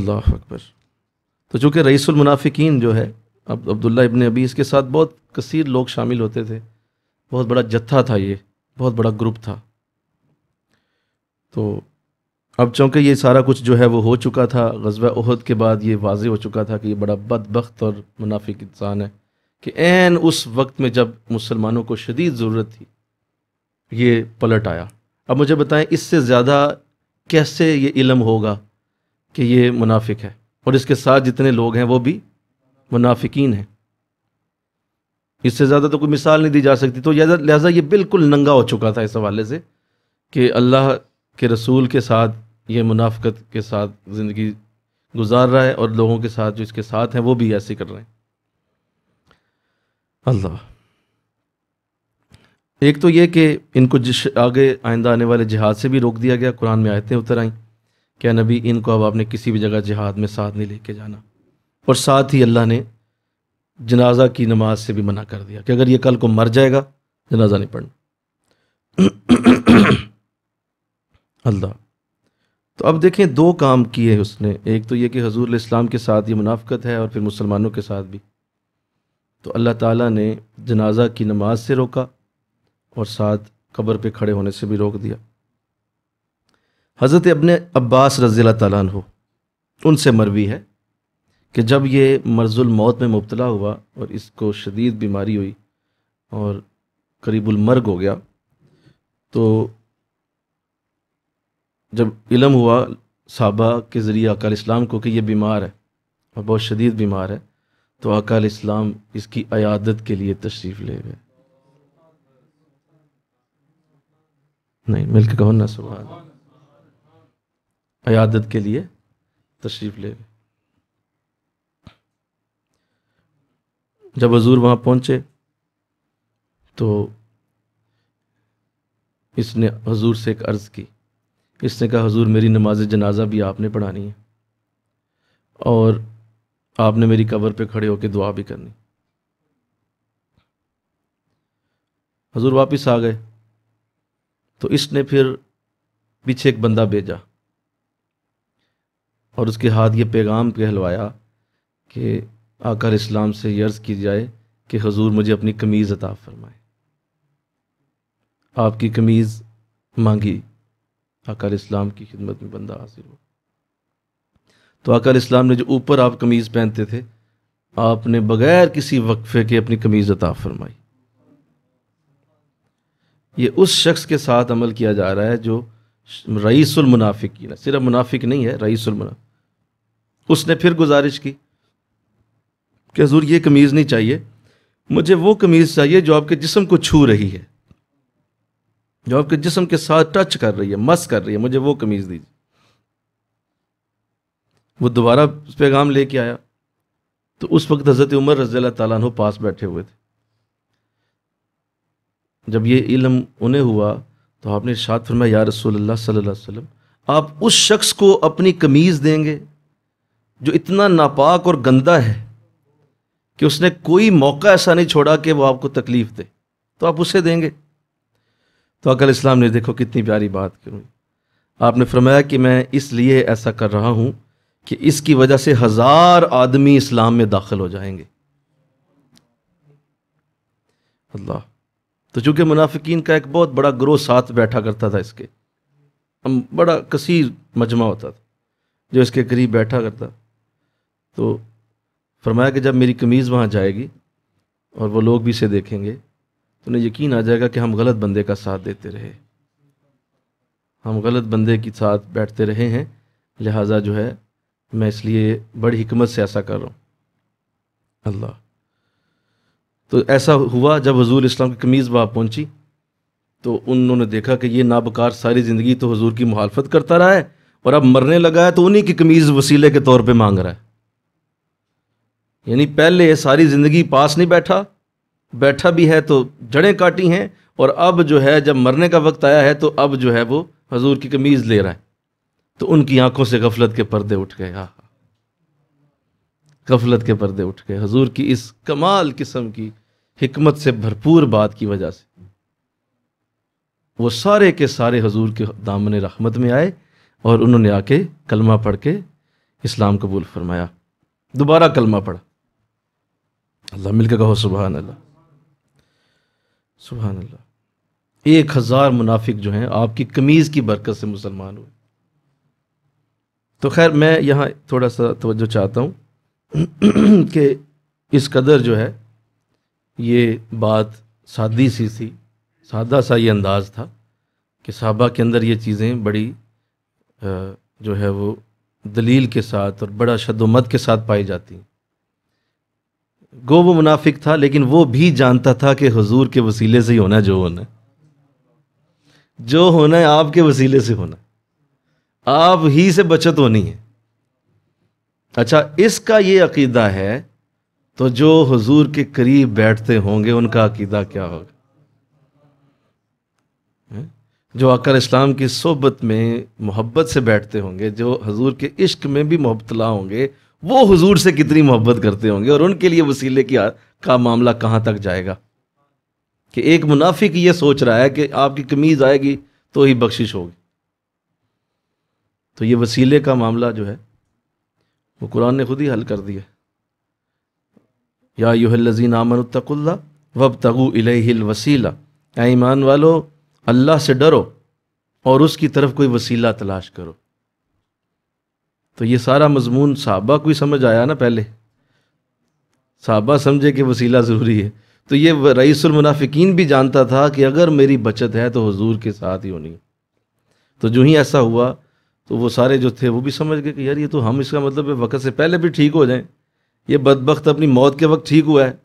अल्लाह अकबर तो चूँकि रईसुलमनाफिकीन जो है अब अब्दुल्ला इबन अबी इसके साथ बहुत कसीर लोग शामिल होते थे बहुत बड़ा जत्था था ये बहुत बड़ा ग्रुप था तो अब चूँकि ये सारा कुछ जो है वो हो चुका था गजब उहद के बाद ये वाज हो चुका था कि ये बड़ा बदबخت और मुनाफिक इंसान है कि एन उस वक्त में जब मुसलमानों को शदीद ज़रूरत थी ये पलट आया अब मुझे बताएं इससे ज़्यादा कैसे ये इलम होगा कि ये मुनाफिक है और इसके साथ जितने लोग हैं वो भी मुनाफिकीन हैं इससे ज़्यादा तो कोई मिसाल नहीं दी जा सकती तो लिहाजा ये बिल्कुल नंगा हो चुका था इस हवाले से कि अल्लाह के रसूल के साथ ये मुनाफ़त के साथ ज़िंदगी गुजार रहा है और लोगों के साथ जो इसके साथ हैं वो भी ऐसे कर रहे हैं अल्लाह एक तो ये कि इनको जिस आगे आइंदा आने वाले जिहाद से भी रोक दिया गया कुरान में आयतें उतर आई क्या नबी इनको अब आपने किसी भी जगह जिहाद में साथ नहीं लेके जाना और साथ ही अल्लाह ने जनाजा की नमाज से भी मना कर दिया कि अगर ये कल को मर जाएगा जनाजा नहीं पढ़ना अल्लाह तो अब देखें दो काम किए उसने एक तो ये कि हजूर इस्लाम के साथ ये मुनाफ़त है और फिर मुसलमानों के साथ भी तो अल्लाह ताला ने जनाजा की नमाज से रोका और साथ कब्र पे खड़े होने से भी रोक दिया हज़रत अपने अब्बास रज़ी तैन हो उनसे मरवी है कि जब ये मर्जुल मौत में मुबतला हुआ और इसको शदीद बीमारी हुई और मर्ग हो गया तो जब इलम हुआ साहबा के ज़रिए अकाल इस्लाम को कि ये बीमार है और बहुत शदीद बीमार है तो अकाल इस्लाम इसकी अयादत के लिए तशरीफ़ ले गए नहीं मिल के कहो ना सुबह अयादत के लिए तशरीफ़ ले गए जब हजूर वहाँ पहुँचे तो इसने हजूर से एक अर्ज़ की इसने कहा हजूर मेरी नमाज जनाजा भी आपने पढ़ानी है और आपने मेरी कबर पे खड़े होकर दुआ भी करनी हजूर वापस आ गए तो इसने फिर पीछे एक बंदा भेजा और उसके हाथ ये पैगाम कहलवाया कि आकर इस्लाम से अर्ज़ की जाए कि हजूर मुझे अपनी कमीज़ अता फरमाए आपकी कमीज़ मांगी आकर इस्लाम की खिदमत में बंदा हाजिर हो तो आकर इस्लाम ने जो ऊपर आप कमीज़ पहनते थे आपने बगैर किसी वक्फे के अपनी कमीज़ अता फरमाई ये उस शख्स के साथ अमल किया जा रहा है जो रईसुल मुनाफिक सिर्फ मुनाफिक नहीं है रईसुल मुनाफिक उसने फिर गुजारिश की कि हजूर ये कमीज़ नहीं चाहिए मुझे वो कमीज़ चाहिए जो आपके जिसम को छू रही है जो आपके जिसम के साथ टच कर रही है मस कर रही है मुझे वो कमीज़ दीजिए वो दोबारा पैगाम लेके आया तो उस वक्त हज़रत उमर रज़ी तु पास बैठे हुए थे जब ये इलम उन्हें हुआ तो आपने शाद फरमाया या रसूल सल्ला वसम आप उस शख्स को अपनी कमीज़ देंगे जो इतना नापाक और गंदा है कि उसने कोई मौका ऐसा नहीं छोड़ा कि वो आपको तकलीफ दे तो आप उसे देंगे तो अकल इस्लाम ने देखो कितनी प्यारी बात करूँ आपने फरमाया कि मैं इसलिए ऐसा कर रहा हूँ कि इसकी वजह से हज़ार आदमी इस्लाम में दाखिल हो जाएंगे अल्लाह तो चूँकि मुनाफिकीन का एक बहुत बड़ा ग्रोह साथ बैठा करता था इसके हम बड़ा कसीर मजमा होता था जो इसके करीब बैठा करता तो फरमाया कि जब मेरी कमीज़ वहाँ जाएगी और वह लोग भी इसे देखेंगे तो उन्हें यकीन आ जाएगा कि हम गलत बंदे का साथ देते रहे हम गलत बंदे के साथ बैठते रहे हैं लिहाजा जो है मैं इसलिए बड़ी हिकमत से ऐसा कर रहा हूँ अल्लाह तो ऐसा हुआ जब हजूर इस्लाम की कमीज़ वहाँ पहुँची तो उन्होंने देखा कि ये नाबकार सारी ज़िंदगी तो हजूर की मुहालफत करता रहा है और अब मरने लगा है तो उन्हीं की कमीज़ वसीले के तौर पर मांग रहा है यानी पहले सारी ज़िंदगी पास नहीं बैठा बैठा भी है तो जड़ें काटी हैं और अब जो है जब मरने का वक्त आया है तो अब जो है वो हजूर की कमीज़ ले रहा है तो उनकी आंखों से गफलत के पर्दे उठ गए आह गफलत के पर्दे उठ गए हजूर की इस कमाल किस्म की हमत से भरपूर बात की वजह से वो सारे के सारे हजूर के दामन रहमत में आए और उन्होंने आके कलमा पढ़ के इस्लाम कबूल फरमाया दोबारा कलमा पढ़ा अल्लाह मिलकर कहो सुबह अल्लाह सुबह अल्लाह एक हज़ार मुनाफिक जो हैं आपकी कमीज़ की बरकत से मुसलमान हुए तो खैर मैं यहाँ थोड़ा सा तवज्जो चाहता हूँ कि इस कदर जो है ये बात सादी सी थी सादा सा ये अंदाज़ था कि साहबा के अंदर ये चीज़ें बड़ी जो है वो दलील के साथ और बड़ा शदोमत के साथ पाई जाती हैं गो वो मुनाफिक था लेकिन वो भी जानता था कि हुजूर के वसीले से ही होना जो होना जो होना है आपके वसीले से होना आप ही से बचत होनी है अच्छा इसका ये अकीदा है तो जो हुजूर के करीब बैठते होंगे उनका अकीदा क्या होगा जो आकर इस्लाम की सोबत में मोहब्बत से बैठते होंगे जो हजूर के इश्क में भी मुबतला होंगे वो हुजूर से कितनी मोहब्बत करते होंगे और उनके लिए वसीले की का मामला कहाँ तक जाएगा कि एक मुनाफिक ये सोच रहा है कि आपकी कमीज़ आएगी तो ही बख्शिश होगी तो ये वसीले का मामला जो है वो कुरान ने खुद ही हल कर दिया या आमन तकुल्ला वब तगु इलेहिल वसीला या ईमान वालो अल्लाह से डरो और उसकी तरफ कोई वसीला तलाश करो तो ये सारा मजमून साहबा को ही समझ आया ना पहले साहबा समझे कि वसीला ज़रूरी है तो ये रईसमनाफिकीन भी जानता था कि अगर मेरी बचत है तो हजूर के साथ ही होनी तो जो ही ऐसा हुआ तो वो सारे जो थे वो भी समझ गए कि यार ये तो हम इसका मतलब वक्त से पहले भी ठीक हो जाएं ये बदबخت अपनी मौत के वक्त ठीक हुआ है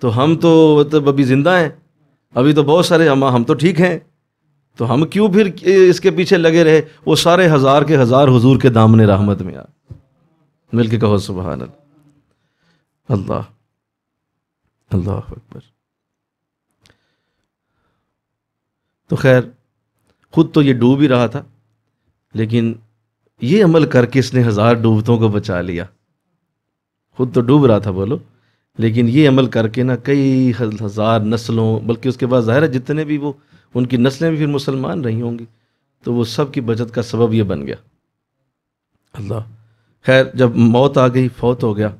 तो हम तो मतलब अभी ज़िंदा हैं अभी तो बहुत सारे हम हम तो ठीक हैं तो हम क्यों फिर इसके पीछे लगे रहे वो सारे हजार के हजार हजूर के दामन रहमत में आ मिल के कहो सुबह अल्लाह अल्लाह अकबर तो खैर खुद तो ये डूब ही रहा था लेकिन ये अमल करके इसने हज़ार डूबतों को बचा लिया खुद तो डूब रहा था बोलो लेकिन ये अमल करके ना कई हज़ार नस्लों बल्कि उसके बाद ज़ाहिर है जितने भी वो उनकी नस्लें भी फिर मुसलमान रही होंगी तो वो सब की बचत का सबब ये बन गया अल्लाह खैर जब मौत आ गई फौत हो गया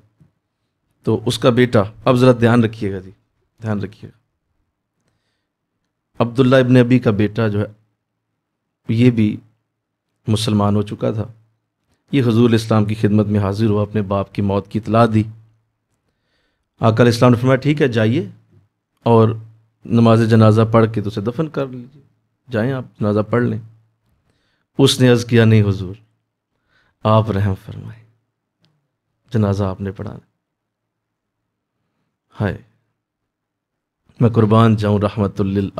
तो उसका बेटा अब ज़रा ध्यान रखिएगा जी ध्यान रखिएगा अब्दुल्ला इबन अबी का बेटा जो है ये भी मुसलमान हो चुका था ये हजूर इस्लाम की खिदमत में हाजिर हुआ अपने बाप की मौत की इतला दी आकल इस्लाम ने फरमाया ठीक है जाइए और नमाज जनाजा पढ़ के तो उसे दफन कर लीजिए जाए आप जनाजा पढ़ लें उसने अर्ज़ किया नहीं हुजूर आप रहम फरमाए जनाजा आपने पढ़ा हाय मैं कुर्बान जाऊँ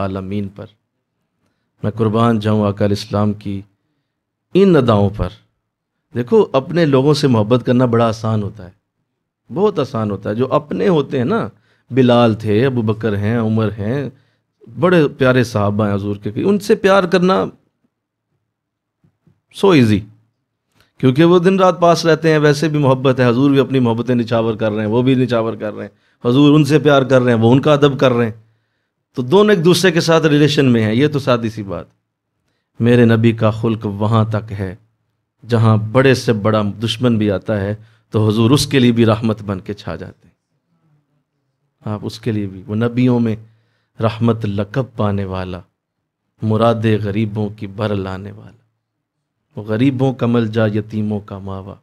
आलमीन पर मैं कुर्बान जाऊँ आकाल इस्लाम की इन अदाओं पर देखो अपने लोगों से मोहब्बत करना बड़ा आसान होता है बहुत आसान होता है जो अपने होते हैं ना बिलाल थे अबू बकर हैं उमर हैं बड़े प्यारे साहबा हैं हजूर के उनसे प्यार करना सो ईज़ी क्योंकि वो दिन रात पास रहते हैं वैसे भी मोहब्बत है हजूर भी अपनी मोहब्बतें निछावर कर रहे हैं वो भी निछावर कर रहे हैं हजूर उनसे प्यार कर रहे हैं वो उनका अदब कर रहे हैं तो दोनों एक दूसरे के साथ रिलेशन में हैं ये तो सादी सी बात मेरे नबी का खुल्क वहाँ तक है जहाँ बड़े से बड़ा दुश्मन भी आता है तो हुजूर उसके लिए भी रहमत बन के छा जाते हैं आप उसके लिए भी वो नबियों में रहमत लकब पाने वाला मुराद गरीबों की बर लाने वाला वो गरीबों का मल जा यतीमों का मावा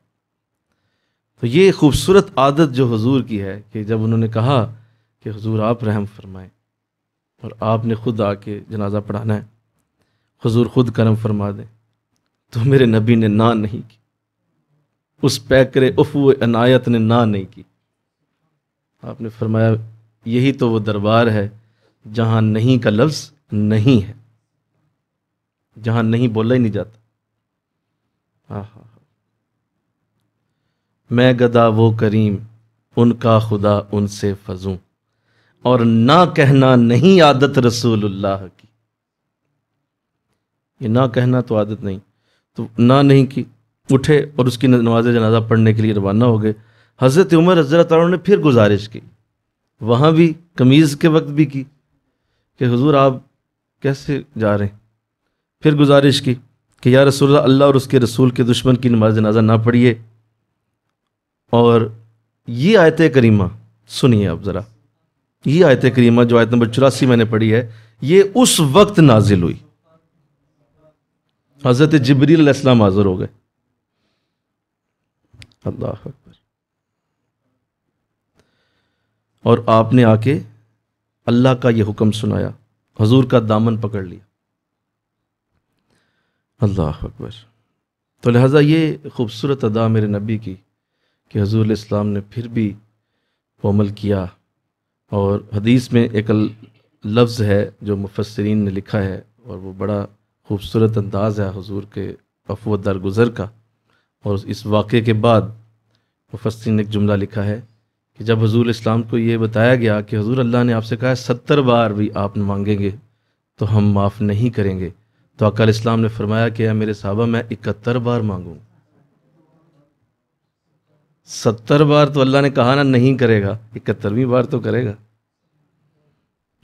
तो ये खूबसूरत आदत जो हुजूर की है कि जब उन्होंने कहा कि हुजूर आप रहम फरमाएं और आपने खुद आके जनाजा पढ़ाना है हुजूर खुद करम फरमा दें तो मेरे नबी ने ना नहीं की उस पैकर उफ अनायत ने ना नहीं की आपने फरमाया यही तो वो दरबार है जहाँ नहीं का लफ्ज़ नहीं है जहाँ नहीं बोला ही नहीं जाता हाँ, हाँ हाँ मैं गदा वो करीम उनका खुदा उनसे फजूँ और ना कहना नहीं आदत रसूलुल्लाह की ये ना कहना तो आदत नहीं तो ना नहीं की उठे और उसकी नमाज जनाजा पढ़ने के लिए रवाना हो गए हज़रत उमर हज़रत ने फिर गुजारिश की वहाँ भी कमीज़ के वक्त भी की कि हजूर आप कैसे जा रहे हैं फिर गुजारिश की कि या रसूल अल्लाह और उसके रसूल के दुश्मन की नमाज जनाजा ना पढ़िए और ये आयत करीमा सुनिए आप ज़रा ये आयत करीमा जो आयत नंबर चौरासी मैंने पढ़ी है ये उस वक्त नाजिल हुई हज़रत जबरी हाज़र हो गए अल्लाह अकबर और आपने आके अल्लाह का ये हुक्म सुनाया हजूर का दामन पकड़ लिया अल्लाह अकबर तो लिहाजा ये खूबसूरत अदा मेरे नबी की कि हजूर इस्लाम ने फिर भी वो अमल किया और हदीस में एक लफ्ज़ है जो मुफसरीन ने लिखा है और वो बड़ा खूबसूरत अंदाज़ है हजूर के अफव गुज़र का और इस वाक़े के बाद मुफसर ने एक जुमला लिखा है कि जब हजूर इस्लाम को ये बताया गया कि हजूर अल्लाह ने आपसे कहा सत्तर बार भी आप मांगेंगे तो हम माफ़ नहीं करेंगे तो अकल इस्लाम ने फरमाया कि मेरे साहबा मैं इकहत्तर बार मांगूँ सत्तर बार तो अल्लाह ने कहा ना नहीं करेगा इकहत्तरवीं बार तो करेगा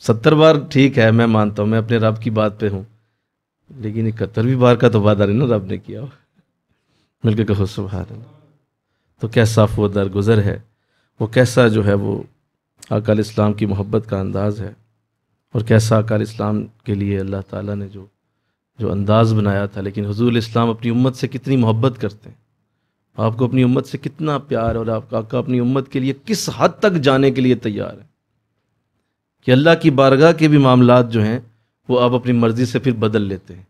सत्तर बार ठीक है मैं मानता हूँ मैं अपने रब की बात पे हूँ लेकिन इकहत्तरवीं बार का तो वादा नहीं ना रब ने किया मिलकर कहो सुबह तो कैसा वो गुज़र है वो कैसा जो है वो अकाल इस्लाम की मोहब्बत का अंदाज़ है और कैसा अकाल इस्लाम के लिए अल्लाह ताला ने जो जो अंदाज़ बनाया था लेकिन हजूल इस्लाम अपनी उम्मत से कितनी मोहब्बत करते हैं आपको अपनी उम्मत से कितना प्यार और आपका आका अपनी उम्मत के लिए किस हद तक जाने के लिए तैयार है कि अल्लाह की बारगाह के भी मामला जो हैं वो आप अपनी मर्ज़ी से फिर बदल लेते हैं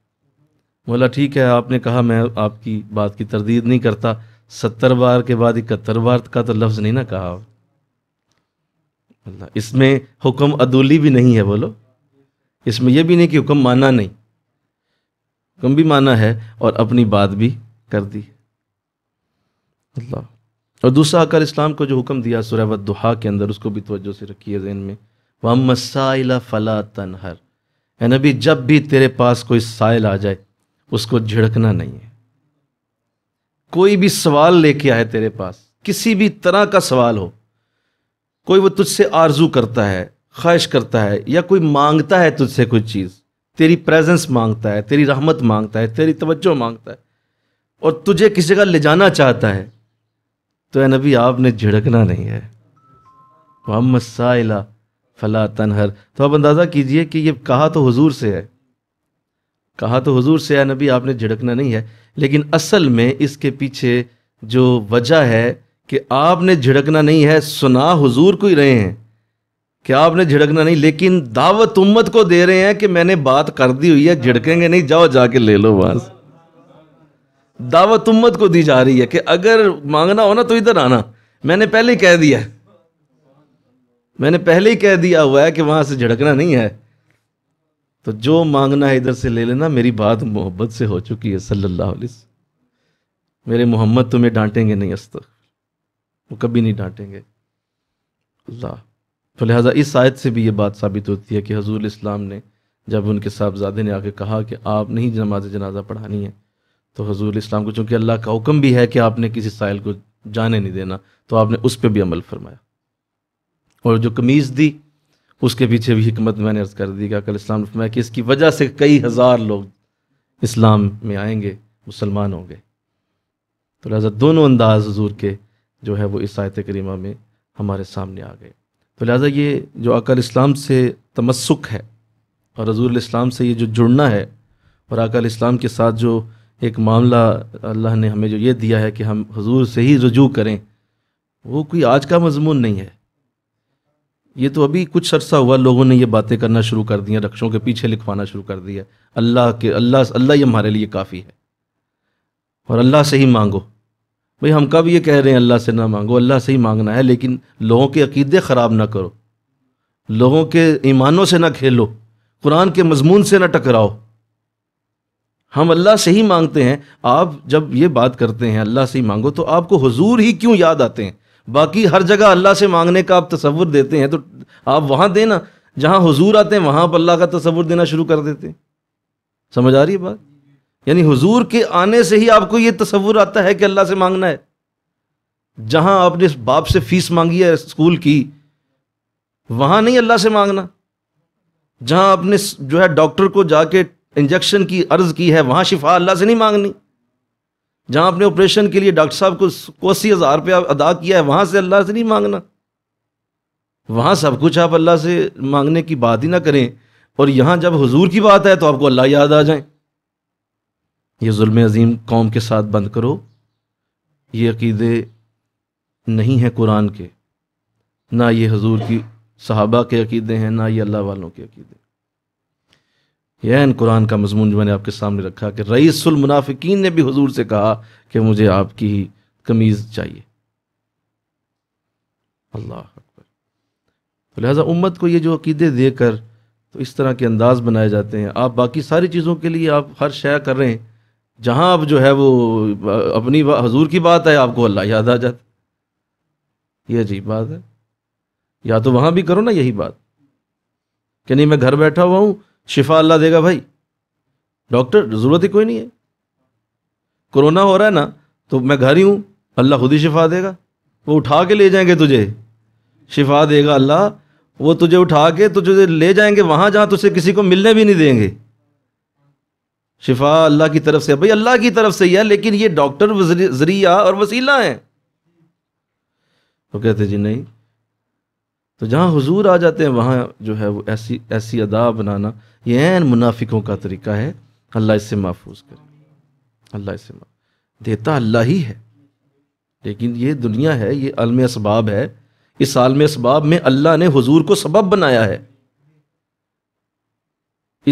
बोला ठीक है आपने कहा मैं आपकी बात की तरदीद नहीं करता सत्तर बार के बाद इकहत्तर बार का तो लफ्ज़ नहीं ना कहा अल्लाह इसमें हुक्म अदूली भी नहीं है बोलो इसमें यह भी नहीं कि हुक्म माना नहीं हुक्म भी माना है और अपनी बात भी कर दी अल्लाह और दूसरा आकर इस्लाम को जो हुक्म दिया सुरह दुहा के अंदर उसको भी तोज्जो से रखिए जहन में वह मसाइला फ़ला तनहर नबी जब भी तेरे पास कोई साइल आ जाए उसको झिड़कना नहीं है कोई भी सवाल लेके आए तेरे पास किसी भी तरह का सवाल हो कोई वो तुझसे आरजू करता है ख्वाहिश करता है या कोई मांगता है तुझसे कोई चीज़ तेरी प्रेजेंस मांगता है तेरी रहमत मांगता है तेरी तवज्जो मांगता है और तुझे किसी जगह ले जाना चाहता है तो ए नबी आपने झिड़कना नहीं है मोहम्मद साइला फला तनहर तो आप अंदाज़ा कीजिए कि ये कहा तो हुजूर से है कहा तो हुजूर से या नबी आपने झिड़कना नहीं है लेकिन असल में इसके पीछे जो वजह है कि आपने झिड़कना नहीं है सुना हुजूर को ही रहे हैं कि आपने झिड़कना नहीं लेकिन दावत उम्मत को दे रहे हैं कि मैंने बात कर दी हुई है झिड़केंगे नहीं जाओ जाके ले लो बस दावत उम्मत को दी जा रही है कि अगर मांगना हो ना तो इधर आना मैंने पहले ही कह दिया मैंने पहले ही कह दिया हुआ है कि वहां से झिड़कना नहीं है तो जो मांगना है इधर से ले लेना मेरी बात मोहब्बत से हो चुकी है सल्लल्लाहु अलैहि वसल्लम मेरे मोहम्मद तुम्हें डांटेंगे नहीं अस्त वो कभी नहीं डांटेंगे अल्लाह तो लिहाजा इस आयत से भी ये बात साबित होती है कि हजूर इस्लाम ने जब उनके साहबजादे ने आके कहा कि आप नहीं नमाज जनाजा पढ़ानी है तो हजूर इस्लाम को चूँकि अल्लाह का हुक्म भी है कि आपने किसी साइल को जाने नहीं देना तो आपने उस पर भी अमल फरमाया और जो कमीज़ दी उसके पीछे भी हमत मैंने अर्ज़ कर दी कल इस्लाम में कि इसकी वजह से कई हज़ार लोग इस्लाम में आएंगे मुसलमान होंगे तो लिहाजा दोनों अंदाज हजूर के जो है वो इस आयत करीमा में हमारे सामने आ गए तो लिहाजा ये जो अकल इस्लाम से तमस्क है और हजूर इस्लाम से ये जो जुड़ना है और अकल इस्लाम के साथ जो एक मामला अल्लाह ने हमें जो ये दिया है कि हम हजूर से ही रजू करें वो कोई आज का मजमून नहीं है ये तो अभी कुछ अरसा हुआ लोगों ने ये बातें करना शुरू कर दी हैं रक्षों के पीछे लिखवाना शुरू कर दिया अल्लाह के अल्लाह अल्लाह ही हमारे लिए काफ़ी है और अल्लाह से ही मांगो भाई हम कब ये कह रहे हैं अल्लाह से ना मांगो अल्लाह से ही मांगना है लेकिन लोगों के अकीदे ख़राब ना करो लोगों के ईमानों से ना खेलो कुरान के मजमून से ना टकराओ हम अल्लाह से ही मांगते हैं आप जब ये बात करते हैं अल्लाह से ही मांगो तो आपको हुजूर ही क्यों याद आते हैं बाकी हर जगह अल्लाह से मांगने का आप तस्वुर देते हैं तो आप वहाँ देना जहाँ हुजूर आते हैं वहाँ आप अल्लाह का तस्वुर देना शुरू कर देते हैं समझ आ रही है बात यानी हुजूर के आने से ही आपको ये तस्वुर आता है कि अल्लाह से मांगना है जहाँ आपने बाप से फीस मांगी है स्कूल की वहाँ नहीं अल्लाह से मांगना जहाँ आपने जो है डॉक्टर को जाके इंजेक्शन की अर्ज़ की है वहाँ शिफा अल्लाह से नहीं मांगनी जहाँ अपने ऑपरेशन के लिए डॉक्टर साहब को कोसी हज़ार रुपया अदा किया है वहाँ से अल्लाह से नहीं मांगना वहाँ सब कुछ आप अल्लाह से मांगने की बात ही ना करें और यहाँ जब हुजूर की बात है तो आपको अल्लाह याद आ जाए ये जुल्म अजीम कौम के साथ बंद करो ये अकीदे नहीं हैं कुरान के ना ये हजूर की सहाबा के अकीदे हैं ना ये अल्लाह वालों के अकीदे यह इन कुरान का मजमून जो मैंने आपके सामने रखा कि रईसुल मुनाफिकीन ने भी हुजूर से कहा कि मुझे आपकी ही कमीज़ चाहिए अल्लाह अकबर तो लिहाजा उम्मत को ये जो अकीदे देकर तो इस तरह के अंदाज बनाए जाते हैं आप बाकी सारी चीज़ों के लिए आप हर शय कर रहे हैं जहाँ आप जो है वो अपनी हजूर की बात है आपको अल्लाह याद आ जाता ये अजीब बात है या तो वहाँ भी करो ना यही बात कि नहीं मैं घर बैठा हुआ हूँ शिफा अल्लाह देगा भाई डॉक्टर ज़रूरत ही कोई नहीं है कोरोना हो रहा है ना तो मैं घर ही हूँ अल्लाह खुद ही शिफा देगा वो उठा के ले जाएंगे तुझे शिफा देगा अल्लाह वो तुझे उठा के तुझे ले जाएंगे वहाँ जहाँ तुझे किसी को मिलने भी नहीं देंगे शिफा अल्लाह की तरफ से भाई अल्लाह की तरफ से ही है लेकिन ये डॉक्टर जरिया और वसीला है तो कहते जी नहीं तो जहाँ हुजूर आ जाते हैं वहाँ जो है वो ऐसी ऐसी अदा बनाना ये ऐन मुनाफिकों का तरीका है अल्लाह इससे महफूज करे अल्लाह इससे देता अल्लाह ही है लेकिन ये दुनिया है ये आलम इसबाब है इस आलम इसबाब में अल्लाह ने हजूर को सबब बनाया है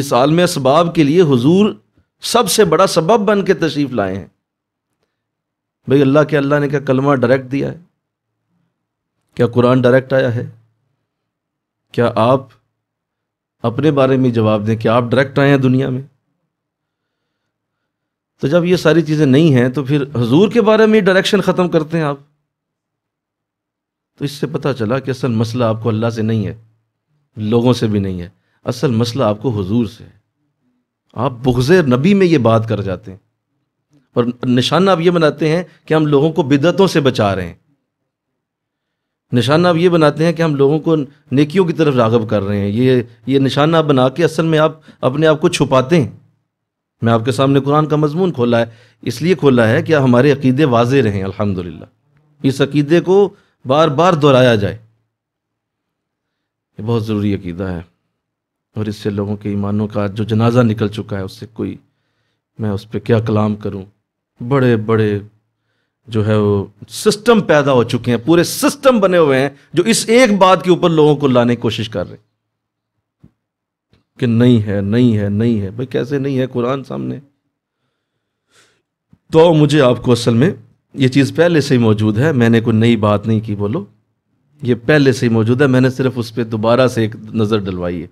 इस आलम इसबाब के लिए हजूर सबसे बड़ा सबब बन के तशरीफ़ लाए हैं भाई अल्लाह के अल्लाह ने क्या कलमा डायरेक्ट दिया है क्या कुरान डायरेक्ट आया है क्या आप अपने बारे में जवाब दें कि आप डायरेक्ट आए हैं दुनिया में तो जब ये सारी चीज़ें नहीं हैं तो फिर हजूर के बारे में डायरेक्शन ख़त्म करते हैं आप तो इससे पता चला कि असल मसला आपको अल्लाह से नहीं है लोगों से भी नहीं है असल मसला आपको हजूर से है आप बुगज़ नबी में ये बात कर जाते हैं और निशाना आप ये बनाते हैं कि हम लोगों को बिदतों से बचा रहे हैं निशाना आप ये बनाते हैं कि हम लोगों को नेकियों की तरफ रागब कर रहे हैं ये ये निशाना आप बना के असल में आप अपने आप को छुपाते हैं मैं आपके सामने कुरान का मजमून खोला है इसलिए खोला है कि हमारे अकीदे वाजे रहें अल्हम्दुलिल्लाह इस अकीदे को बार बार दोहराया जाए ये बहुत ज़रूरी अकीदा है और इससे लोगों के ईमानों का जो जनाजा निकल चुका है उससे कोई मैं उस पर क्या कलाम करूँ बड़े बड़े जो है वो सिस्टम पैदा हो चुके हैं पूरे सिस्टम बने हुए हैं जो इस एक बात के ऊपर लोगों को लाने की कोशिश कर रहे हैं कि नहीं है नहीं है नहीं है भाई कैसे नहीं है कुरान सामने तो मुझे आपको असल में ये चीज़ पहले से ही मौजूद है मैंने कोई नई बात नहीं की बोलो ये पहले से ही मौजूद है मैंने सिर्फ उस पर दोबारा से एक नज़र डलवाई है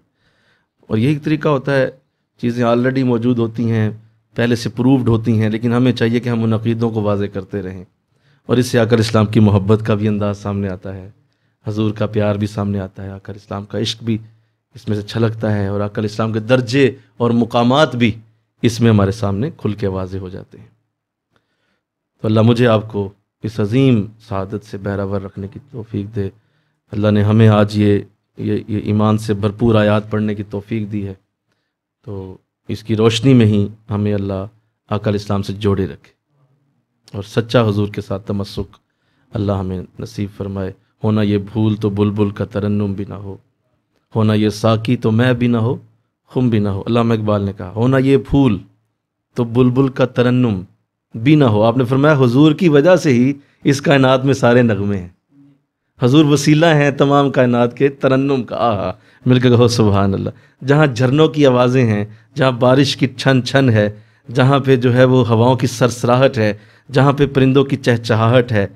और यही तरीका होता है चीज़ें ऑलरेडी मौजूद होती हैं पहले से प्रूव्ड होती हैं लेकिन हमें चाहिए कि हम उन अकीदों को वाजे करते रहें और इससे आकर इस्लाम की मोहब्बत का भी अंदाज़ सामने आता है हजूर का प्यार भी सामने आता है आकर इस्लाम का इश्क भी इसमें से छलकता है और आकर इस्लाम के दर्जे और मुकाम भी इसमें हमारे सामने खुल के वाजे हो जाते हैं तो अल्लाह मुझे आपको इस अजीम शहादत से बहरावर रखने की तोफ़ी दे अल्लाह ने हमें आज ये ये ईमान से भरपूर आयात पढ़ने की तोफ़ी दी है तो इसकी रोशनी में ही हमें अल्लाह अकाल इस्लाम से जोड़े रखे और सच्चा हजूर के साथ तमस्क अल्लाह हमें नसीब फरमाए होना ये भूल तो बुलबुल का तरन्नुम भी ना हो होना ये साकी तो मैं भी ना हो हम भी ना हो अल्लाह इकबाल ने कहा होना ये भूल तो बुलबुल का तरन्नुम भी ना हो आपने फरमाया हुजूर की वजह से ही इस कायनात में सारे नगमे हैं हजूर वसीला हैं तमाम कायनात के तरन्नुम का आहा मिलकर कहो सुबहान अल्लाह जहाँ झरनों की आवाज़ें हैं जहाँ बारिश की छन छन है जहाँ पे जो है वो हवाओं की सरसराहट है जहाँ पे परिंदों की चहचहाहट है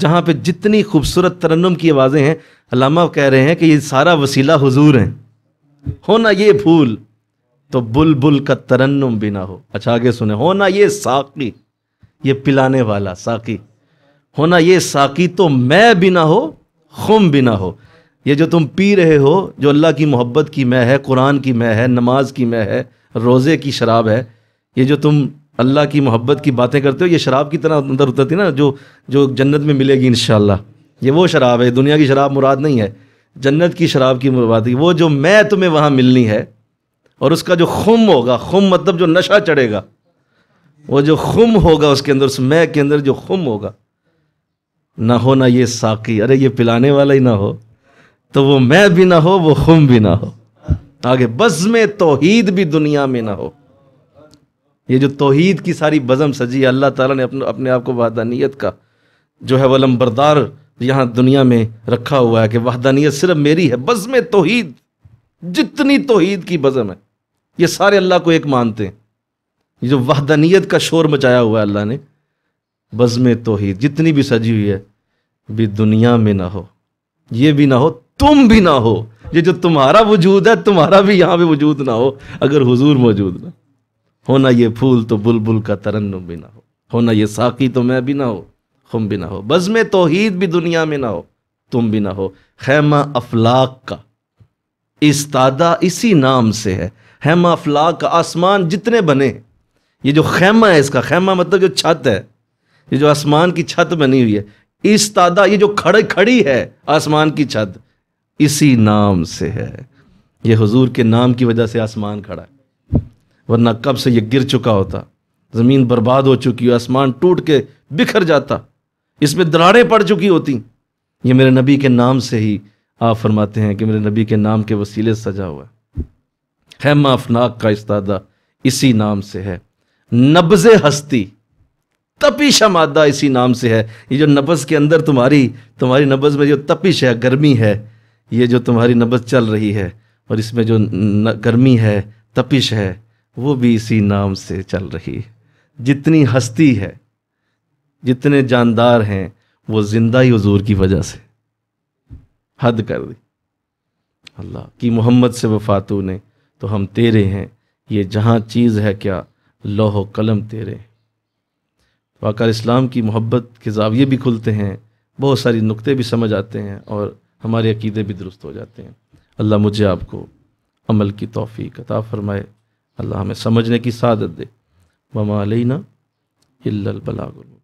जहाँ पे जितनी खूबसूरत तरन्नम की आवाज़ें हैं अलामा कह रहे हैं कि ये सारा वसीला हुजूर हैं होना ये फूल तो बुलबुल का तरन्नम भी ना हो अच्छा आगे सुने हो ना ये साकी ये पिलाने वाला साकी होना ये साकी तो मैं भी ना हो खुम भी ना हो ये जो तुम पी रहे हो जो अल्लाह की मोहब्बत की मैं है कुरान की मैं है नमाज की मैं है रोज़े की शराब है ये जो तुम अल्लाह की मोहब्बत की बातें करते हो ये शराब की तरह अंदर उतरती ना जो जो जन्नत में मिलेगी इन ये वो शराब है दुनिया की शराब मुराद नहीं है जन्नत की शराब की मुराद वो जो मैं तुम्हें वहाँ मिलनी है और उसका जो खुम होगा खुम मतलब जो नशा चढ़ेगा वो जो खुम होगा उसके अंदर उस मैं के अंदर जो खुम होगा ना हो ना ये साकी अरे ये पिलाने वाला ही ना हो तो वो मैं भी ना हो वो खुम भी ना हो आगे बज़म तोहीद भी दुनिया में ना हो ये जो तोहीद की सारी बज़म सजी है अल्लाह ताला ने अपने अपने आप को वहदानियत का जो है वलम लम्बरदार यहाँ दुनिया में रखा हुआ है कि वहदानियत सिर्फ मेरी है बज़म तोहीद जितनी तोहीद की बज़म है ये सारे अल्लाह को एक मानते हैं ये जो वहदानियत का शोर मचाया हुआ है अल्लाह ने बज़म तोहीद जितनी भी सजी हुई है भी दुनिया में ना हो ये भी ना हो तुम भी ना हो ये जो तुम्हारा वजूद है तुम्हारा भी यहां पे वजूद ना हो अगर हुजूर मौजूद ना होना ये फूल तो बुलबुल का तरन भी ना हो होना ये साकी तो मैं भी ना हो हम भी ना हो बज़ में तोहीद भी दुनिया में ना हो तुम भी ना हो खैमा अफलाक का इस्तादा इसी नाम से है हेमा अफलाक का आसमान जितने बने ये जो खैमा है इसका खैमा मतलब जो छत है ये जो आसमान की छत बनी हुई है इस्तादा ये जो खड़े खड़ी है आसमान की छत इसी नाम से है ये हुजूर के नाम की वजह से आसमान खड़ा है वरना कब से ये गिर चुका होता ज़मीन बर्बाद हो चुकी हो आसमान टूट के बिखर जाता इसमें दरारें पड़ चुकी होती ये मेरे नबी के नाम से ही आप फरमाते हैं कि मेरे नबी के नाम के वसीले सजा हुआ है खैमा अफनाक का इस्तादा इसी नाम से है नब्ज हस्ती तपिश मादा इसी नाम से है ये जो नब्ज के अंदर तुम्हारी तुम्हारी नब्ज में जो तपिश है गर्मी है ये जो तुम्हारी नब्बत चल रही है और इसमें जो गर्मी है तपिश है वो भी इसी नाम से चल रही है जितनी हस्ती है जितने जानदार हैं वो जिंदा ही हजूर की वजह से हद कर दी अल्लाह की मोहम्मद से वफातू ने तो हम तेरे हैं ये जहाँ चीज़ है क्या लोहो कलम तेरे वाकर तो इस्लाम की मोहब्बत के जाविये भी खुलते हैं बहुत सारी नुक्ते भी समझ आते हैं और हमारे अकीदे भी दुरुस्त हो जाते हैं अल्लाह मुझे आपको अमल की तोफ़ी कता फ़रमाए अल्लाह हमें समझने की सादत दे ममा अलना बलागुल